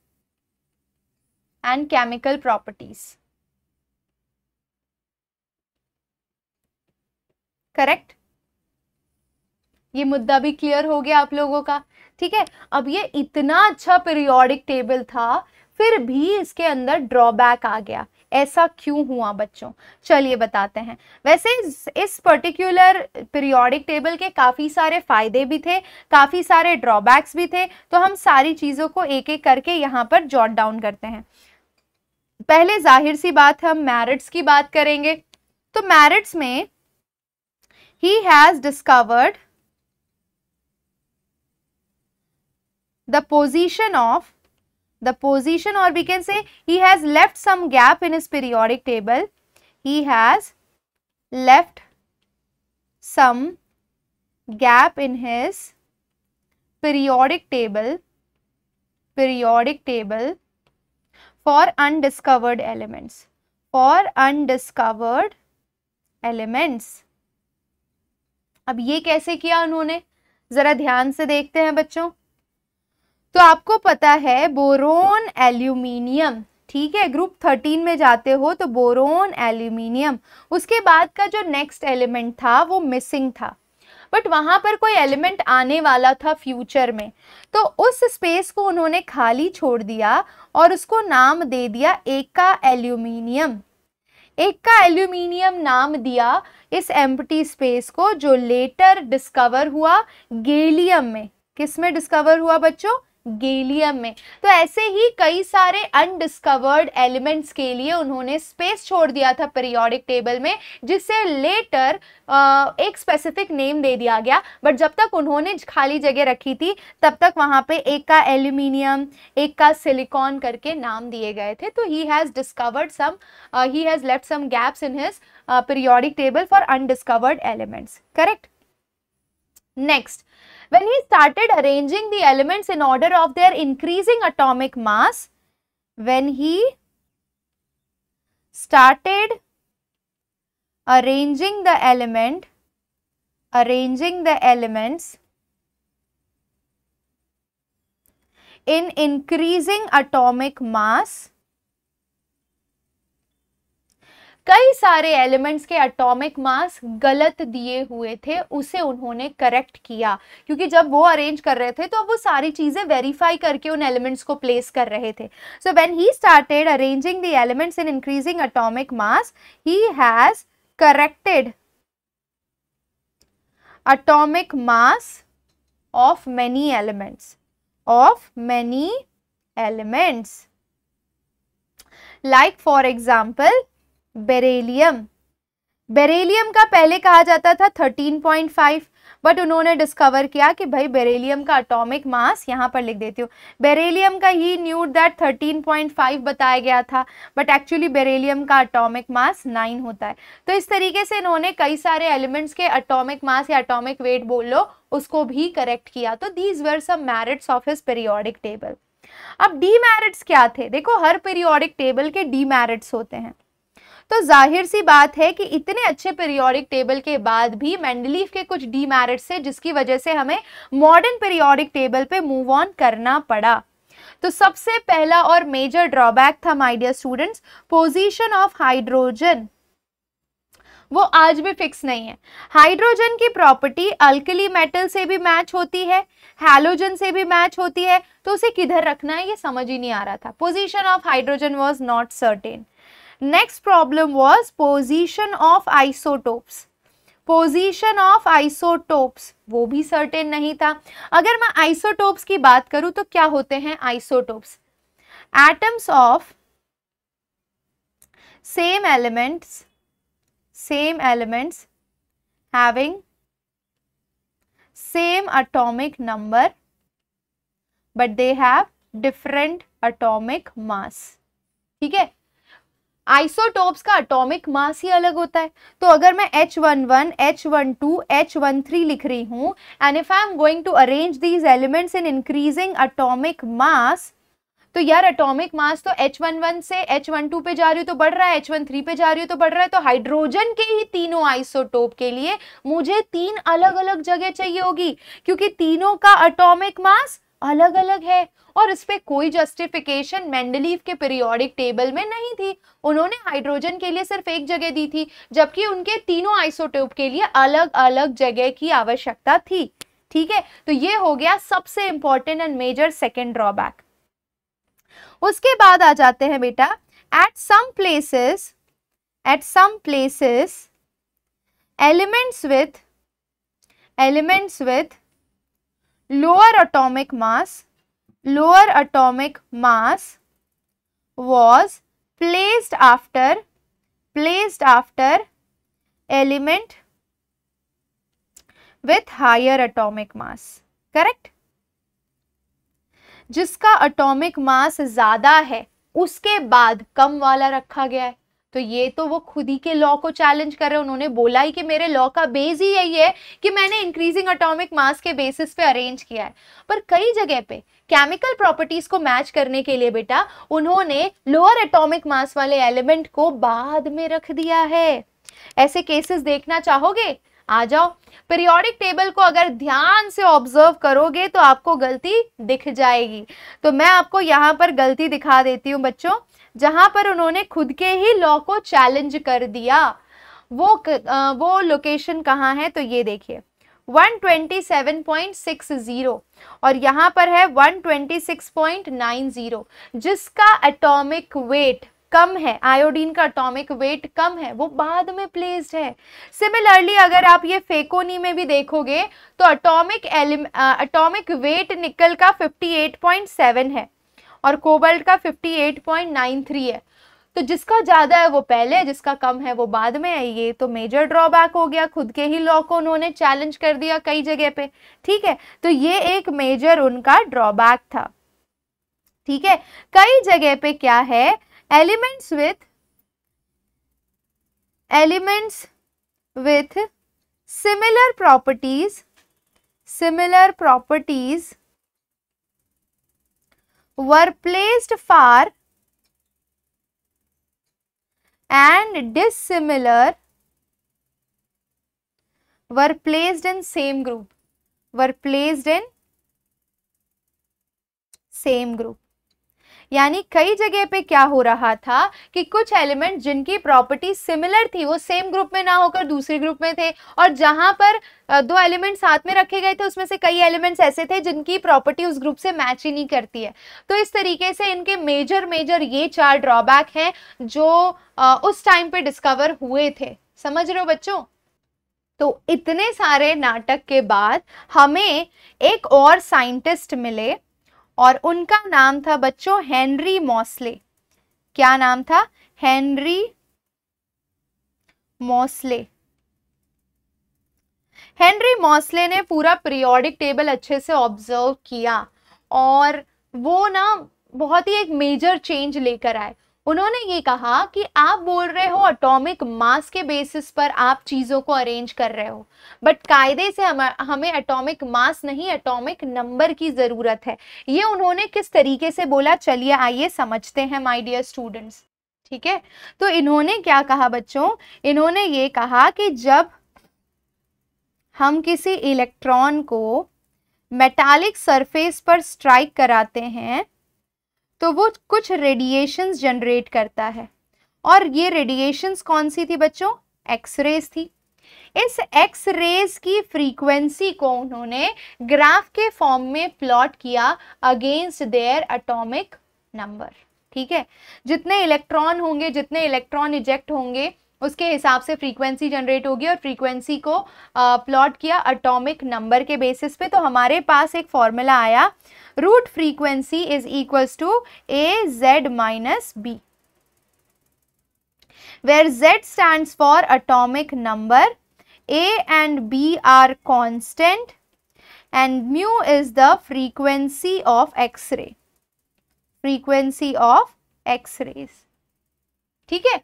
and chemical properties correct ये मुद्दा भी क्लियर हो गया आप लोगों का ठीक है अब ये इतना अच्छा पीरियोडिक टेबल था फिर भी इसके अंदर ड्रॉबैक आ गया ऐसा क्यों हुआ बच्चों चलिए बताते हैं वैसे इस, पर्टिकुलर पीरियोडिक टेबल के काफ़ी सारे फ़ायदे भी थे काफ़ी सारे ड्रॉबैक्स भी थे तो हम सारी चीज़ों को एक एक करके यहाँ पर जॉट डाउन करते हैं पहले जाहिर सी बात हम मैरिट्स की बात करेंगे तो मैरिट्स में he has discovered the position of the position or we can say he has left some gap in his periodic table he has left some gap in his periodic table periodic table for undiscovered elements for undiscovered elements अब ये कैसे किया उन्होंने ज़रा ध्यान से देखते हैं बच्चों तो आपको पता है बोरोन एल्यूमिनियम ठीक है ग्रुप थर्टीन में जाते हो तो बोरोन एल्यूमिनियम उसके बाद का जो नेक्स्ट एलिमेंट था वो मिसिंग था बट वहाँ पर कोई एलिमेंट आने वाला था फ्यूचर में तो उस स्पेस को उन्होंने खाली छोड़ दिया और उसको नाम दे दिया एका एल्यूमिनियम एक का एल्यूमिनियम नाम दिया इस एम्प्टी स्पेस को जो लेटर डिस्कवर हुआ गेलियम में किस में डिस्कवर हुआ बच्चों गेलियम में तो ऐसे ही कई सारे अनडिस्कवर्ड एलिमेंट्स के लिए उन्होंने स्पेस छोड़ दिया था पीरियोडिक टेबल में जिसे लेटर एक स्पेसिफिक नेम दे दिया गया बट जब तक उन्होंने खाली जगह रखी थी तब तक वहाँ पे एक का एल्यूमिनियम एक का सिलिकॉन करके नाम दिए गए थे तो he has discovered some he has left some gaps in his periodic table for undiscovered elements correct next When he started arranging the elements in order of their increasing atomic mass, when he started arranging the element, arranging the elements in increasing atomic mass, कई सारे elements के atomic mass गलत दिए हुए थे उसे उन्होंने correct किया क्योंकि जब वो अरेंज कर रहे थे तो वो सारी चीज़ें वेरीफाई करके उन एलिमेंट्स को प्लेस कर रहे थे so when he started arranging the elements in increasing atomic mass he has corrected atomic mass of many elements of many elements like for example beryllium beryllium का पहले कहा जाता था 13.5 बट उन्होंने डिस्कवर किया कि भाई बेरेलियम का अटोमिक मास यहाँ पर लिख देती हूँ बेरेलियम का ही न्यू दैट 13.5 बताया गया था बट एक्चुअली बेरेलियम का अटोमिक मास 9 होता है तो इस तरीके से इन्होंने कई सारे एलिमेंट्स के अटोमिक मास या अटोमिक वेट बोल लो उसको भी करेक्ट किया तो these were some merits of his periodic table अब डीमेरिट्स क्या थे देखो हर पेरियोडिक टेबल के डीमेरिट्स होते हैं तो जाहिर सी बात है कि इतने अच्छे पीरियोडिक टेबल के बाद भी मैंडलीफ के कुछ डीमेरिट्स है जिसकी वजह से हमें मॉडर्न पीरियोडिक टेबल पे मूव ऑन करना पड़ा तो सबसे पहला और मेजर ड्रॉबैक था my dear students position of hydrogen वो आज भी फिक्स नहीं है हाइड्रोजन की प्रॉपर्टी अल्कली मेटल से भी मैच होती है हेलोजन से भी मैच होती है तो उसे किधर रखना है ये समझ ही नहीं आ रहा था position of hydrogen was not certain next problem was position of isotopes position of isotopes वो भी सर्टेन नहीं था अगर मैं आइसोटोप्स की बात करूं तो क्या होते हैं isotopes atoms of same elements same elements having same atomic number but they have different atomic mass ठीक है आइसोटोप्स का अटोमिक मास ही अलग होता है तो अगर मैं एच वन थ्री लिख रही हूँ and if I am going to arrange these elements in increasing atomic mass तो यार अटोमिक मास तो H11 से H12 पे जा रही हो तो बढ़ रहा है H13 पे जा रही हो तो बढ़ रहा है तो हाइड्रोजन के ही तीनों आइसोटोप के लिए मुझे तीन अलग अलग जगह चाहिए होगी क्योंकि तीनों का अटोमिक मास अलग अलग है और इस पर कोई जस्टिफिकेशन मेंडलीव के पीरियोडिक टेबल में नहीं थी उन्होंने हाइड्रोजन के लिए सिर्फ एक जगह दी थी जबकि उनके तीनों आइसोटोप के लिए अलग अलग जगह की आवश्यकता थी ठीक है तो ये हो गया सबसे important and major second drawback उसके बाद आ जाते हैं बेटा at some places at some places elements with elements with lower atomic mass lower atomic mass was placed after placed after element with higher atomic mass correct जिसका atomic mass ज़्यादा है उसके बाद कम वाला रखा गया है तो ये तो वो खुद ही के लॉ को चैलेंज कर रहे हैं उन्होंने बोला ही कि मेरे लॉ का बेस ही यही है कि मैंने इंक्रीजिंग अटोमिक मास के बेसिस पे अरेंज किया है पर कई जगह पे केमिकल प्रॉपर्टीज को मैच करने के लिए बेटा उन्होंने लोअर एटॉमिक मास वाले एलिमेंट को बाद में रख दिया है ऐसे केसेस देखना चाहोगे आ जाओ पीरियोडिक टेबल को अगर ध्यान से ऑब्जर्व करोगे तो आपको गलती दिख जाएगी तो मैं आपको यहाँ पर गलती दिखा देती हूँ बच्चों जहां पर उन्होंने खुद के ही लॉ को चैलेंज कर दिया वो वो लोकेशन कहाँ है तो ये देखिए 127.60 और यहाँ पर है 126.90 जिसका एटॉमिक वेट कम है आयोडीन का अटोमिक वेट कम है वो बाद में प्लेस्ड है सिमिलरली अगर आप ये फेकोनी में भी देखोगे तो अटोमिक एलिम अटोमिक वेट निकल का 58.7 है और कोबाल्ट का 58.93 है तो जिसका ज़्यादा है वो पहले है जिसका कम है वो बाद में है ये तो मेजर ड्रॉबैक हो गया खुद के ही लॉ को उन्होंने चैलेंज कर दिया कई जगह पे ठीक है तो ये एक मेजर उनका ड्रॉबैक था ठीक है कई जगह पे क्या है elements with elements with similar properties similar properties were placed far and dissimilar were placed in same group were placed in same group यानी कई जगह पे क्या हो रहा था कि कुछ एलिमेंट जिनकी प्रॉपर्टी सिमिलर थी वो सेम ग्रुप में ना होकर दूसरे ग्रुप में थे और जहां पर दो एलिमेंट साथ में रखे गए थे उसमें से कई एलिमेंट्स ऐसे थे जिनकी प्रॉपर्टी उस ग्रुप से मैच ही नहीं करती है तो इस तरीके से इनके मेजर मेजर ये चार ड्रॉबैक हैं जो उस टाइम पे डिस्कवर हुए थे समझ रहे हो बच्चों तो इतने सारे नाटक के बाद हमें एक और साइंटिस्ट मिले और उनका नाम था बच्चों हेनरी मॉसले क्या नाम था हेनरी मॉसले हेनरी मॉसले ने पूरा पीरियोडिक टेबल अच्छे से ऑब्जर्व किया और वो ना बहुत ही एक मेजर चेंज लेकर आए उन्होंने ये कहा कि आप बोल रहे हो अटोमिक मास के बेसिस पर आप चीज़ों को अरेंज कर रहे हो बट कायदे से हम हमें अटोमिक मास नहीं अटोमिक नंबर की ज़रूरत है ये उन्होंने किस तरीके से बोला चलिए आइए समझते हैं माई डियर स्टूडेंट्स ठीक है तो इन्होंने क्या कहा बच्चों इन्होंने ये कहा कि जब हम किसी इलेक्ट्रॉन को मेटालिक सरफेस पर स्ट्राइक कराते हैं तो वो कुछ रेडिएशंस जनरेट करता है और ये रेडिएशंस कौन सी थी बच्चों एक्स रेज थी इस एक्स रेज की फ्रीक्वेंसी को उन्होंने ग्राफ के फॉर्म में प्लॉट किया अगेंस्ट देयर अटोमिक नंबर ठीक है जितने इलेक्ट्रॉन होंगे जितने इलेक्ट्रॉन इजेक्ट होंगे उसके हिसाब से फ्रीक्वेंसी जनरेट होगी और फ्रीक्वेंसी को प्लॉट किया अटोमिक नंबर के बेसिस पे तो हमारे पास एक फॉर्मूला आया root frequency is equals to A Z minus B where Z stand for atomic number A and B are constant and mu is the frequency of X ray frequency of X-rays. ठीक है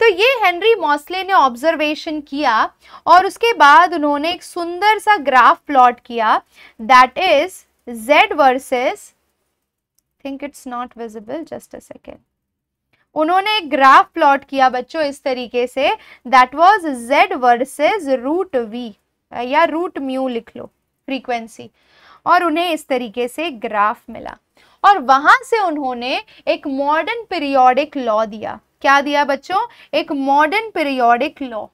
तो ये Henry Mauchly ने observation किया और उसके बाद उन्होंने एक सुंदर सा ग्राफ प्लॉट किया that is Z versus think it's not visible just a second उन्होंने एक ग्राफ प्लॉट किया बच्चों इस तरीके से that was Z versus root V या रूट म्यू लिख लो फ्रीक्वेंसी और उन्हें इस तरीके से ग्राफ मिला और वहां से उन्होंने एक मॉडर्न पीरियोडिक लॉ दिया क्या दिया बच्चों एक मॉडर्न पीरियोडिक लॉ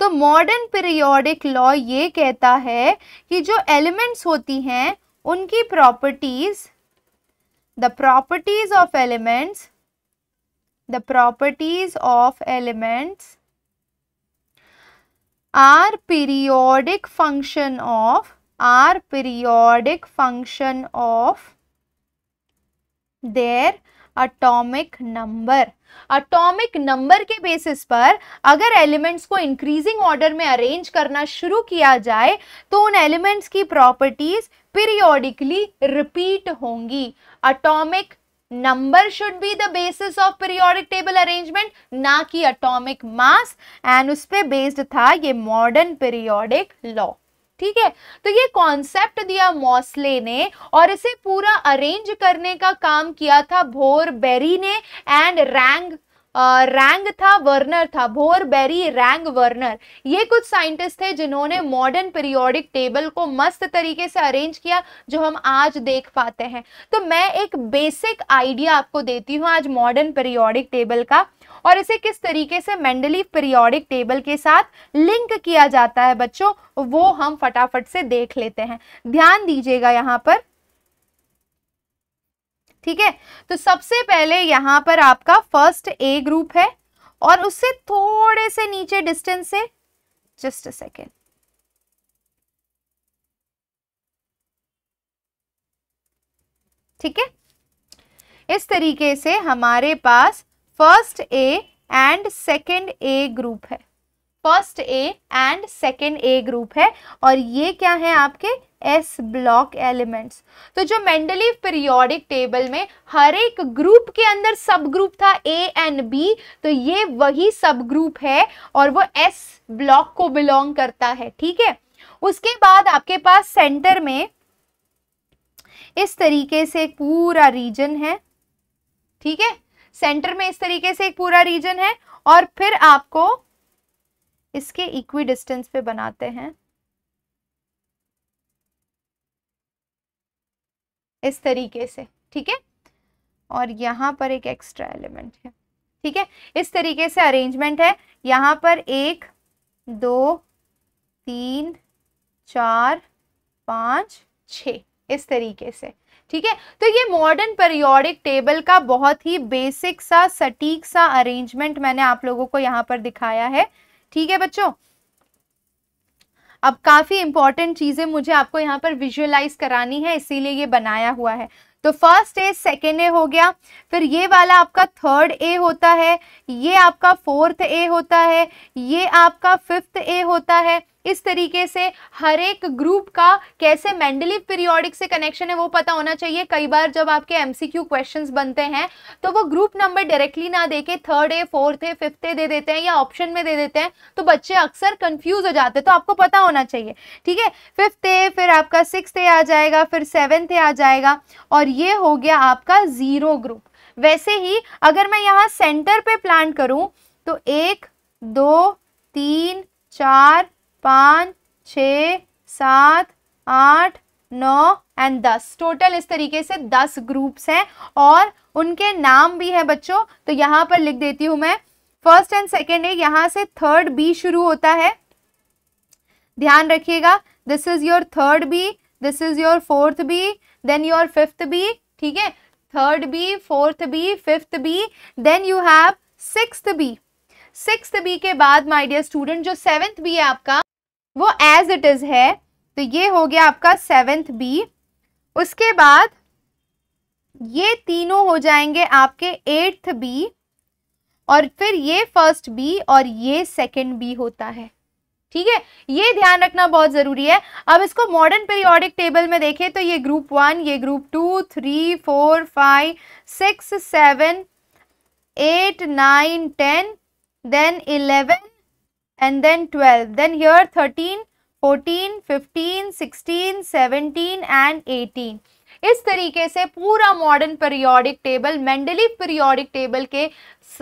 तो मॉडर्न पीरियोडिक लॉ ये कहता है कि जो एलिमेंट्स होती हैं उनकी properties the properties of elements the properties of elements are periodic function of are periodic function of their atomic number atomic number के बेसिस पर अगर एलिमेंट्स को इंक्रीजिंग ऑर्डर में अरेंज करना शुरू किया जाए तो उन एलिमेंट्स की प्रॉपर्टीज पीरियोडिकली रिपीट होंगी atomic number should be the basis of periodic table arrangement ना कि अटोमिक मास एंड उस पर बेस्ड था ये मॉडर्न पीरियोडिक लॉ ठीक है तो ये कॉन्सेप्ट दिया मॉसले ने और इसे पूरा अरेंज करने का काम किया था भोर बेरी ने एंड रैंग रैंग uh, था वर्नर था भोर बेरी रैंग वर्नर ये कुछ साइंटिस्ट थे जिन्होंने मॉडर्न पीरियोडिक टेबल को मस्त तरीके से अरेंज किया जो हम आज देख पाते हैं तो मैं एक बेसिक आइडिया आपको देती हूँ आज मॉडर्न पीरियोडिक टेबल का और इसे किस तरीके से मेंडली पीरियोडिक टेबल के साथ लिंक किया जाता है बच्चों वो हम फटाफट से देख लेते हैं ध्यान दीजिएगा यहाँ पर ठीक है तो सबसे पहले यहां पर आपका फर्स्ट ए ग्रुप है और उससे थोड़े से नीचे डिस्टेंस से जस्ट अ सेकेंड ठीक है इस तरीके से हमारे पास first A and second A group है first A and second A group है और ये क्या है आपके एस ब्लॉक एलिमेंट्स तो जो मेंडली पीरियोडिक टेबल में हर एक ग्रुप के अंदर सब ग्रुप था ए एंड बी तो ये वही सब ग्रुप है और वो एस ब्लॉक को बिलोंग करता है ठीक है उसके बाद आपके पास सेंटर में इस तरीके से पूरा रीजन है ठीक है सेंटर में इस तरीके से एक पूरा रीजन है और फिर आपको इसके इक्वी डिस्टेंस पे बनाते हैं इस तरीके से ठीक है और यहाँ पर एक एक्स्ट्रा एलिमेंट है ठीक है इस तरीके से अरेंजमेंट है यहाँ पर एक दो तीन चार पाँच छ इस तरीके से ठीक है तो ये मॉडर्न पेरियोडिक टेबल का बहुत ही बेसिक सा सटीक सा अरेंजमेंट मैंने आप लोगों को यहाँ पर दिखाया है ठीक है बच्चों अब काफ़ी इंपॉर्टेंट चीज़ें मुझे आपको यहाँ पर विजुअलाइज करानी है इसीलिए ये बनाया हुआ है तो फर्स्ट ए सेकेंड ए हो गया फिर ये वाला आपका थर्ड ए होता है ये आपका फोर्थ ए होता है ये आपका फिफ्थ ए होता है इस तरीके से हर एक ग्रुप का कैसे मैंडली पीरियोडिक से कनेक्शन है वो पता होना चाहिए कई बार जब आपके एम क्वेश्चंस बनते हैं तो वो ग्रुप नंबर डायरेक्टली ना देके third A fourth A fifth A दे देते हैं या ऑप्शन में दे देते हैं तो बच्चे अक्सर कन्फ्यूज हो जाते हैं तो आपको पता होना चाहिए ठीक है फिफ्थ ए फिर आपका सिक्स ए आ जाएगा फिर सेवेंथ ए आ जाएगा और ये हो गया आपका ज़ीरो ग्रुप वैसे ही अगर मैं यहाँ सेंटर पे प्लान करूँ तो एक दो तीन चार पाँच छ सात आठ नौ एंड दस टोटल इस तरीके से दस ग्रुप्स हैं और उनके नाम भी हैं बच्चों तो यहाँ पर लिख देती हूँ मैं फर्स्ट एंड सेकेंड है यहाँ से थर्ड बी शुरू होता है ध्यान रखिएगा this is your third B this is your fourth B then your fifth B ठीक है third B fourth B fifth B then you have six B six B के बाद माय डियर स्टूडेंट जो सेवेंथ बी है आपका वो as it is है तो ये हो गया आपका सेवेंथ बी उसके बाद ये तीनों हो जाएंगे आपके एट्थ बी और फिर ये फर्स्ट बी और ये सेकंड बी होता है ठीक है ये ध्यान रखना बहुत ज़रूरी है अब इसको मॉडर्न पीरियोडिक टेबल में देखें तो ये ग्रुप वन ये group two three four five six seven eight nine ten then eleven and then 12 then here 13 14 15 16 17 and 18 इस तरीके से पूरा modern periodic table Mendeleev periodic table के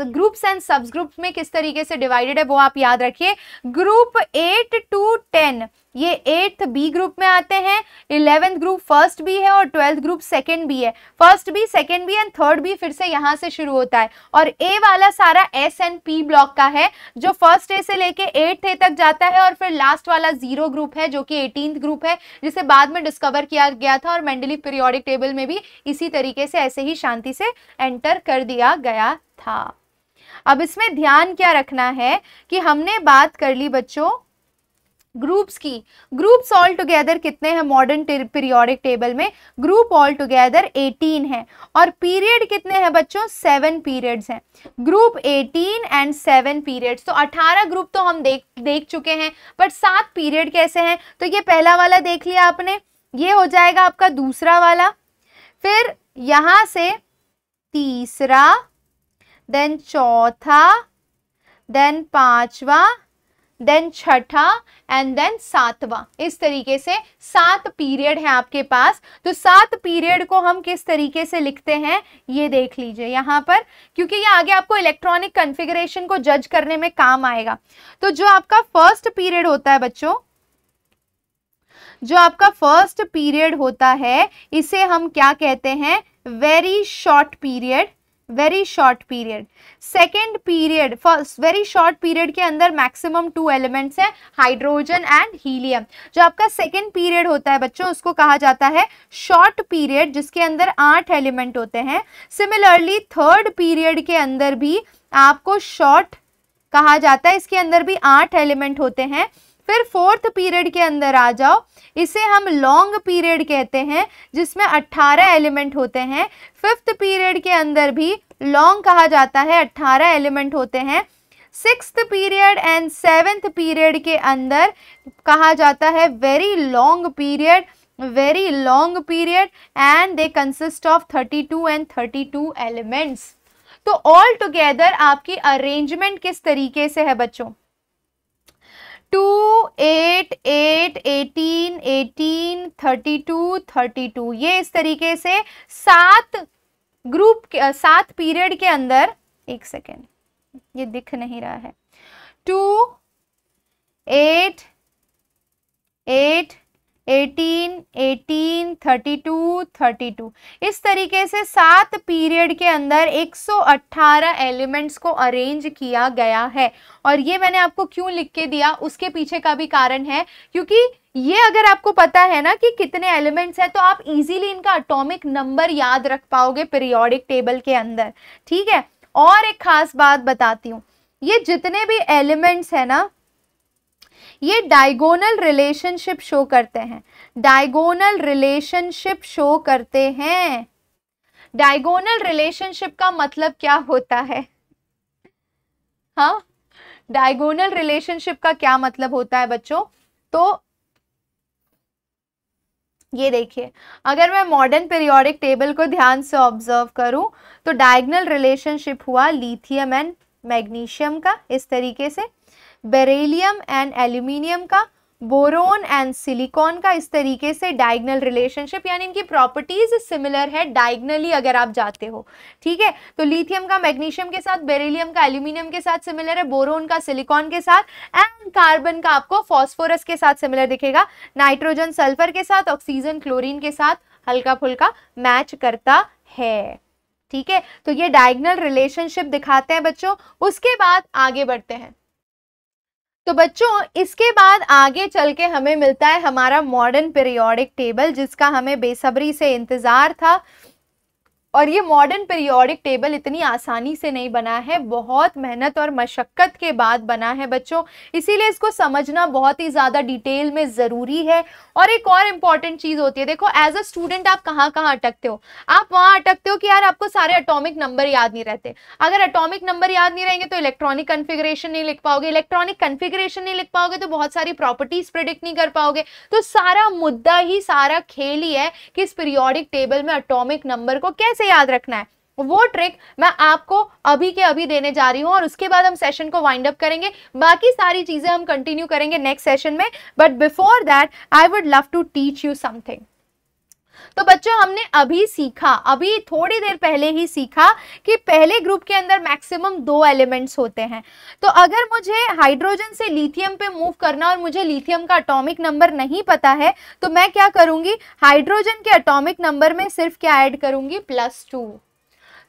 ग्रुप्स एंड सब ग्रुप्स में किस तरीके से डिवाइडेड है वो आप याद रखिए ग्रुप एट टू टेन ये एट्थ बी ग्रुप में आते हैं इलेवेंथ ग्रुप फर्स्ट भी है और ट्वेल्थ ग्रुप सेकेंड भी है फर्स्ट भी सेकेंड भी एंड थर्ड भी फिर से यहाँ से शुरू होता है और ए वाला सारा एस एंड पी ब्लॉक का है जो फर्स्ट ए से लेके एट्थ ए तक जाता है और फिर लास्ट वाला जीरो ग्रुप है जो कि एटीनथ ग्रुप है जिसे बाद में डिस्कवर किया गया था और मेंडली पीरियोडिक टेबल में भी इसी तरीके से ऐसे ही शांति से एंटर कर दिया गया था अब इसमें ध्यान क्या रखना है कि हमने बात कर ली बच्चों ग्रुप्स की ग्रुप्स ऑल टुगेदर कितने हैं मॉडर्न पीरियोडिक टेबल में ग्रुप ऑल टुगेदर 18 है और पीरियड कितने हैं बच्चों सेवन पीरियड्स हैं ग्रुप 18 एंड सेवन पीरियड्स तो 18 ग्रुप तो हम देख देख चुके हैं बट सात पीरियड कैसे हैं तो ये पहला वाला देख लिया आपने ये हो जाएगा आपका दूसरा वाला फिर यहाँ से तीसरा देन चौथा देन पांचवा देन छठा एंड देन सातवा इस तरीके से सात पीरियड है आपके पास तो सात पीरियड को हम किस तरीके से लिखते हैं ये देख लीजिए यहाँ पर क्योंकि ये आगे आपको इलेक्ट्रॉनिक कन्फिग्रेशन को जज करने में काम आएगा तो जो आपका फर्स्ट पीरियड होता है बच्चों जो आपका फर्स्ट पीरियड होता है इसे हम क्या कहते हैं very short period very short period second period first very short period के अंदर मैक्सिमम टू एलिमेंट्स हैं हाइड्रोजन एंड हीलियम जो आपका सेकेंड पीरियड होता है बच्चों उसको कहा जाता है शॉर्ट पीरियड जिसके अंदर आठ एलिमेंट होते हैं सिमिलरली थर्ड पीरियड के अंदर भी आपको शॉर्ट कहा जाता है इसके अंदर भी आठ एलिमेंट होते हैं फिर फोर्थ पीरियड के अंदर आ जाओ इसे हम लॉन्ग पीरियड कहते हैं जिसमें 18 एलिमेंट होते हैं फिफ्थ पीरियड के अंदर भी लॉन्ग कहा जाता है 18 एलिमेंट होते हैं six period and seventh period के अंदर कहा जाता है very long period very long period and they consist of 32 and 32 elements तो ऑल टुगेदर आपकी अरेंजमेंट किस तरीके से है बच्चों two eight eight eighteen eighteen thirty two thirty two ये इस तरीके से सात ग्रुप के सात पीरियड के अंदर एक सेकेंड ये दिख नहीं रहा है two eight eight eighteen eighteen thirty two thirty two इस तरीके से सात पीरियड के अंदर एक सौ अट्ठारह एलिमेंट्स को अरेंज किया गया है और ये मैंने आपको क्यों लिख के दिया उसके पीछे का भी कारण है क्योंकि ये अगर आपको पता है ना कि कितने एलिमेंट्स हैं तो आप इजीली इनका अटोमिक नंबर याद रख पाओगे पीरियोडिक टेबल के अंदर ठीक है और एक खास बात बताती हूँ ये जितने भी एलिमेंट्स हैं ना ये डायगोनल रिलेशनशिप शो करते हैं डायगोनल रिलेशनशिप शो करते हैं डायगोनल रिलेशनशिप का मतलब क्या होता है हा डायगोनल रिलेशनशिप का क्या मतलब होता है बच्चों तो ये देखिए अगर मैं मॉडर्न पीरियोडिक टेबल को ध्यान से ऑब्जर्व करूं तो डायगोनल रिलेशनशिप हुआ लिथियम एंड मैग्नीशियम का इस तरीके से बेरेलियम एंड एल्यूमिनियम का बोरोन एंड सिलिकॉन का इस तरीके से डायगनल रिलेशनशिप यानी इनकी प्रॉपर्टीज सिमिलर है डायगनली अगर आप जाते हो ठीक है तो लिथियम का मैग्नीशियम के साथ बेरेलियम का एल्यूमिनियम के साथ सिमिलर है बोरोन का सिलिकॉन के साथ एंड कार्बन का आपको फॉस्फोरस के साथ सिमिलर दिखेगा नाइट्रोजन सल्फर के साथ ऑक्सीजन क्लोरिन के साथ हल्का फुल्का मैच करता है ठीक है तो ये डायगनल रिलेशनशिप दिखाते हैं बच्चों उसके बाद आगे बढ़ते हैं तो बच्चों इसके बाद आगे चल के हमें मिलता है हमारा मॉडर्न पीरियोडिक टेबल जिसका हमें बेसब्री से इंतज़ार था और ये मॉडर्न पीरियोडिक टेबल इतनी आसानी से नहीं बना है बहुत मेहनत और मशक्क़त के बाद बना है बच्चों इसीलिए इसको समझना बहुत ही ज़्यादा डिटेल में ज़रूरी है और एक और इम्पॉर्टेंट चीज़ होती है देखो एज अ स्टूडेंट आप कहाँ कहाँ अटकते हो आप वहाँ अटकते हो कि यार आपको सारे अटोमिक नंबर याद नहीं रहते अगर अटोमिक नंबर याद नहीं रहेंगे तो इलेक्ट्रॉनिक कन्फिग्रेशन नहीं लिख पाओगे इलेक्ट्रॉनिक कन्फिग्रेशन नहीं लिख पाओगे तो बहुत सारी प्रॉपर्टीज़ प्रिडिक्ट नहीं कर पाओगे तो सारा मुद्दा ही सारा खेल ही है कि इस पीरियोडिक टेबल में अटोमिक नंबर को कैसे से याद रखना है वो ट्रिक मैं आपको अभी के अभी देने जा रही हूँ और उसके बाद हम सेशन को वाइंड अप करेंगे बाकी सारी चीज़ें हम कंटिन्यू करेंगे नेक्स्ट सेशन में but before that I would love to teach you something तो बच्चों हमने अभी सीखा अभी थोड़ी देर पहले ही सीखा कि पहले ग्रुप के अंदर मैक्सिमम दो एलिमेंट्स होते हैं तो अगर मुझे हाइड्रोजन से लिथियम पे मूव करना और मुझे लिथियम का अटोमिक नंबर नहीं पता है तो मैं क्या करूँगी हाइड्रोजन के अटोमिक नंबर में सिर्फ क्या ऐड करूंगी प्लस टू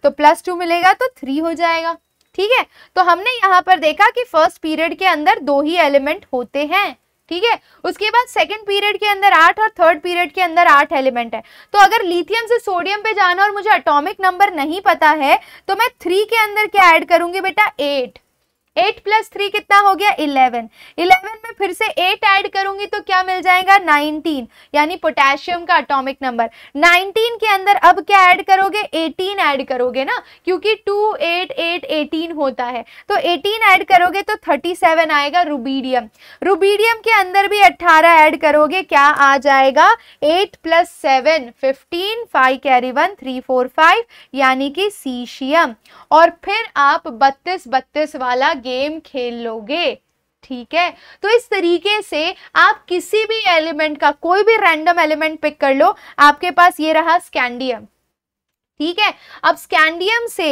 तो प्लस टू मिलेगा तो थ्री हो जाएगा ठीक है तो हमने यहाँ पर देखा कि फर्स्ट पीरियड के अंदर दो ही एलिमेंट होते हैं ठीक है उसके बाद सेकंड पीरियड के अंदर आठ और थर्ड पीरियड के अंदर आठ एलिमेंट है तो अगर लिथियम से सोडियम पे जाना और मुझे अटोमिक नंबर नहीं पता है तो मैं थ्री के अंदर क्या ऐड करूंगी बेटा एट एट प्लस थ्री कितना हो गया इलेवन इलेवन में फिर से एट ऐड करूंगी तो क्या मिल जाएगा नाइनटीन यानी पोटेशियम का अटोमिक नंबर नाइनटीन के अंदर अब क्या ऐड करोगे एटीन ऐड करोगे ना क्योंकि टू एट एट एटीन होता है तो एटीन ऐड करोगे तो थर्टी सेवन आएगा रूबीडियम रूबीडियम के अंदर भी अट्ठारह ऐड करोगे क्या आ जाएगा eight plus seven fifteen five carry one three four five यानी कि सीशियम और फिर आप बत्तीस बत्तीस वाला गेम खेल लोगे ठीक है तो इस तरीके से आप किसी भी एलिमेंट का कोई भी रैंडम एलिमेंट पिक कर लो आपके पास ये रहा स्कैंडियम ठीक है अब स्कैंडियम से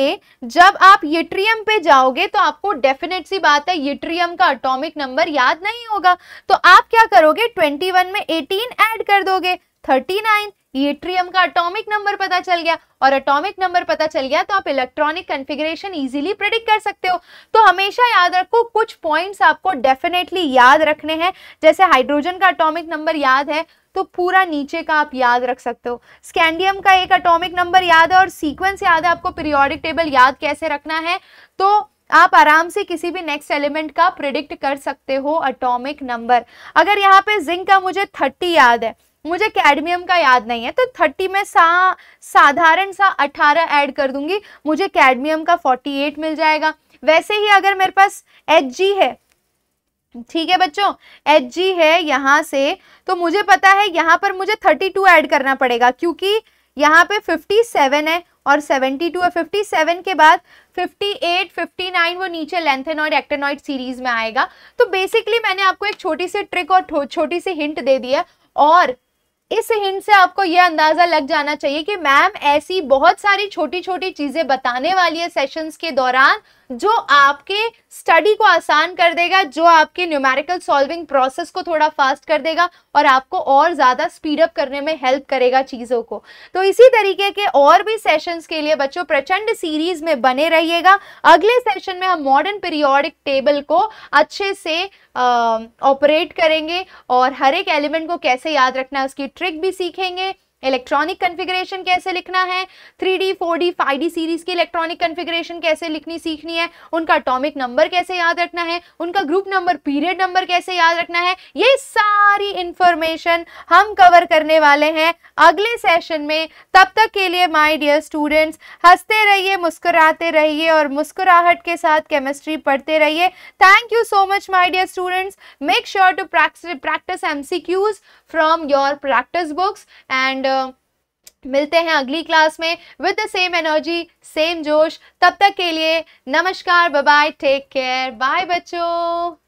जब आप यूट्रियम पे जाओगे तो आपको डेफिनेट सी बात है यूट्रियम का अटोमिक नंबर याद नहीं होगा तो आप क्या करोगे 21 में 18 ऐड कर दोगे 39 ये ट्रियम का अटोमिक नंबर पता चल गया और अटोमिक नंबर पता चल गया तो आप इलेक्ट्रॉनिक कन्फिग्रेशन इजीली प्रेडिक्ट कर सकते हो तो हमेशा याद रखो कुछ पॉइंट्स आपको डेफिनेटली याद रखने हैं जैसे हाइड्रोजन का अटोमिक नंबर याद है तो पूरा नीचे का आप याद रख सकते हो स्कैंडियम का एक अटोमिक नंबर याद है और सीक्वेंस याद है आपको पीरियोडिक टेबल याद कैसे रखना है तो आप आराम से किसी भी नेक्स्ट एलिमेंट का प्रिडिक्ट कर सकते हो अटोमिक नंबर अगर यहाँ पे जिंक का मुझे थर्टी याद है मुझे कैडमियम का याद नहीं है तो थर्टी में सा साधारण सा अठारह ऐड कर दूंगी मुझे कैडमियम का फोर्टी एट मिल जाएगा वैसे ही अगर मेरे पास एच जी है ठीक है बच्चों एच जी है यहाँ से तो मुझे पता है यहाँ पर मुझे थर्टी टू ऐड करना पड़ेगा क्योंकि यहाँ पे फिफ्टी सेवन है और 72 और 57 के बाद 58, 59 वो नीचे लेंथेनॉइड एक्टेनॉइड सीरीज में आएगा तो बेसिकली मैंने आपको एक छोटी सी ट्रिक और छोटी सी हिंट दे दिया है और इस हिंट से आपको यह अंदाजा लग जाना चाहिए कि मैम ऐसी बहुत सारी छोटी छोटी चीजें बताने वाली है सेशंस के दौरान जो आपके स्टडी को आसान कर देगा जो आपके न्यूमेरिकल सॉल्विंग प्रोसेस को थोड़ा फास्ट कर देगा और आपको और ज़्यादा स्पीडअप करने में हेल्प करेगा चीज़ों को तो इसी तरीके के और भी सेशंस के लिए बच्चों प्रचंड सीरीज में बने रहिएगा अगले सेशन में हम मॉडर्न पीरियोडिक टेबल को अच्छे से ऑपरेट करेंगे और हर एक एलिमेंट को कैसे याद रखना है उसकी ट्रिक भी सीखेंगे इलेक्ट्रॉनिक कन्फिग्रेशन कैसे लिखना है three D four D five D series की इलेक्ट्रॉनिक कन्फिग्रेशन कैसे लिखनी सीखनी है उनका अटोमिक नंबर कैसे याद रखना है उनका ग्रुप नंबर पीरियड नंबर कैसे याद रखना है ये सारी इंफॉर्मेशन हम कवर करने वाले हैं अगले सेशन में तब तक के लिए माय डियर स्टूडेंट्स हंसते रहिए मुस्कुराते रहिए और मुस्कुराहट के साथ केमिस्ट्री पढ़ते रहिए thank you so much my dear students make sure to practice MCQs from your practice books and मिलते हैं अगली क्लास में with the same energy same जोश तब तक के लिए नमस्कार बाय टेक केयर बाय बच्चों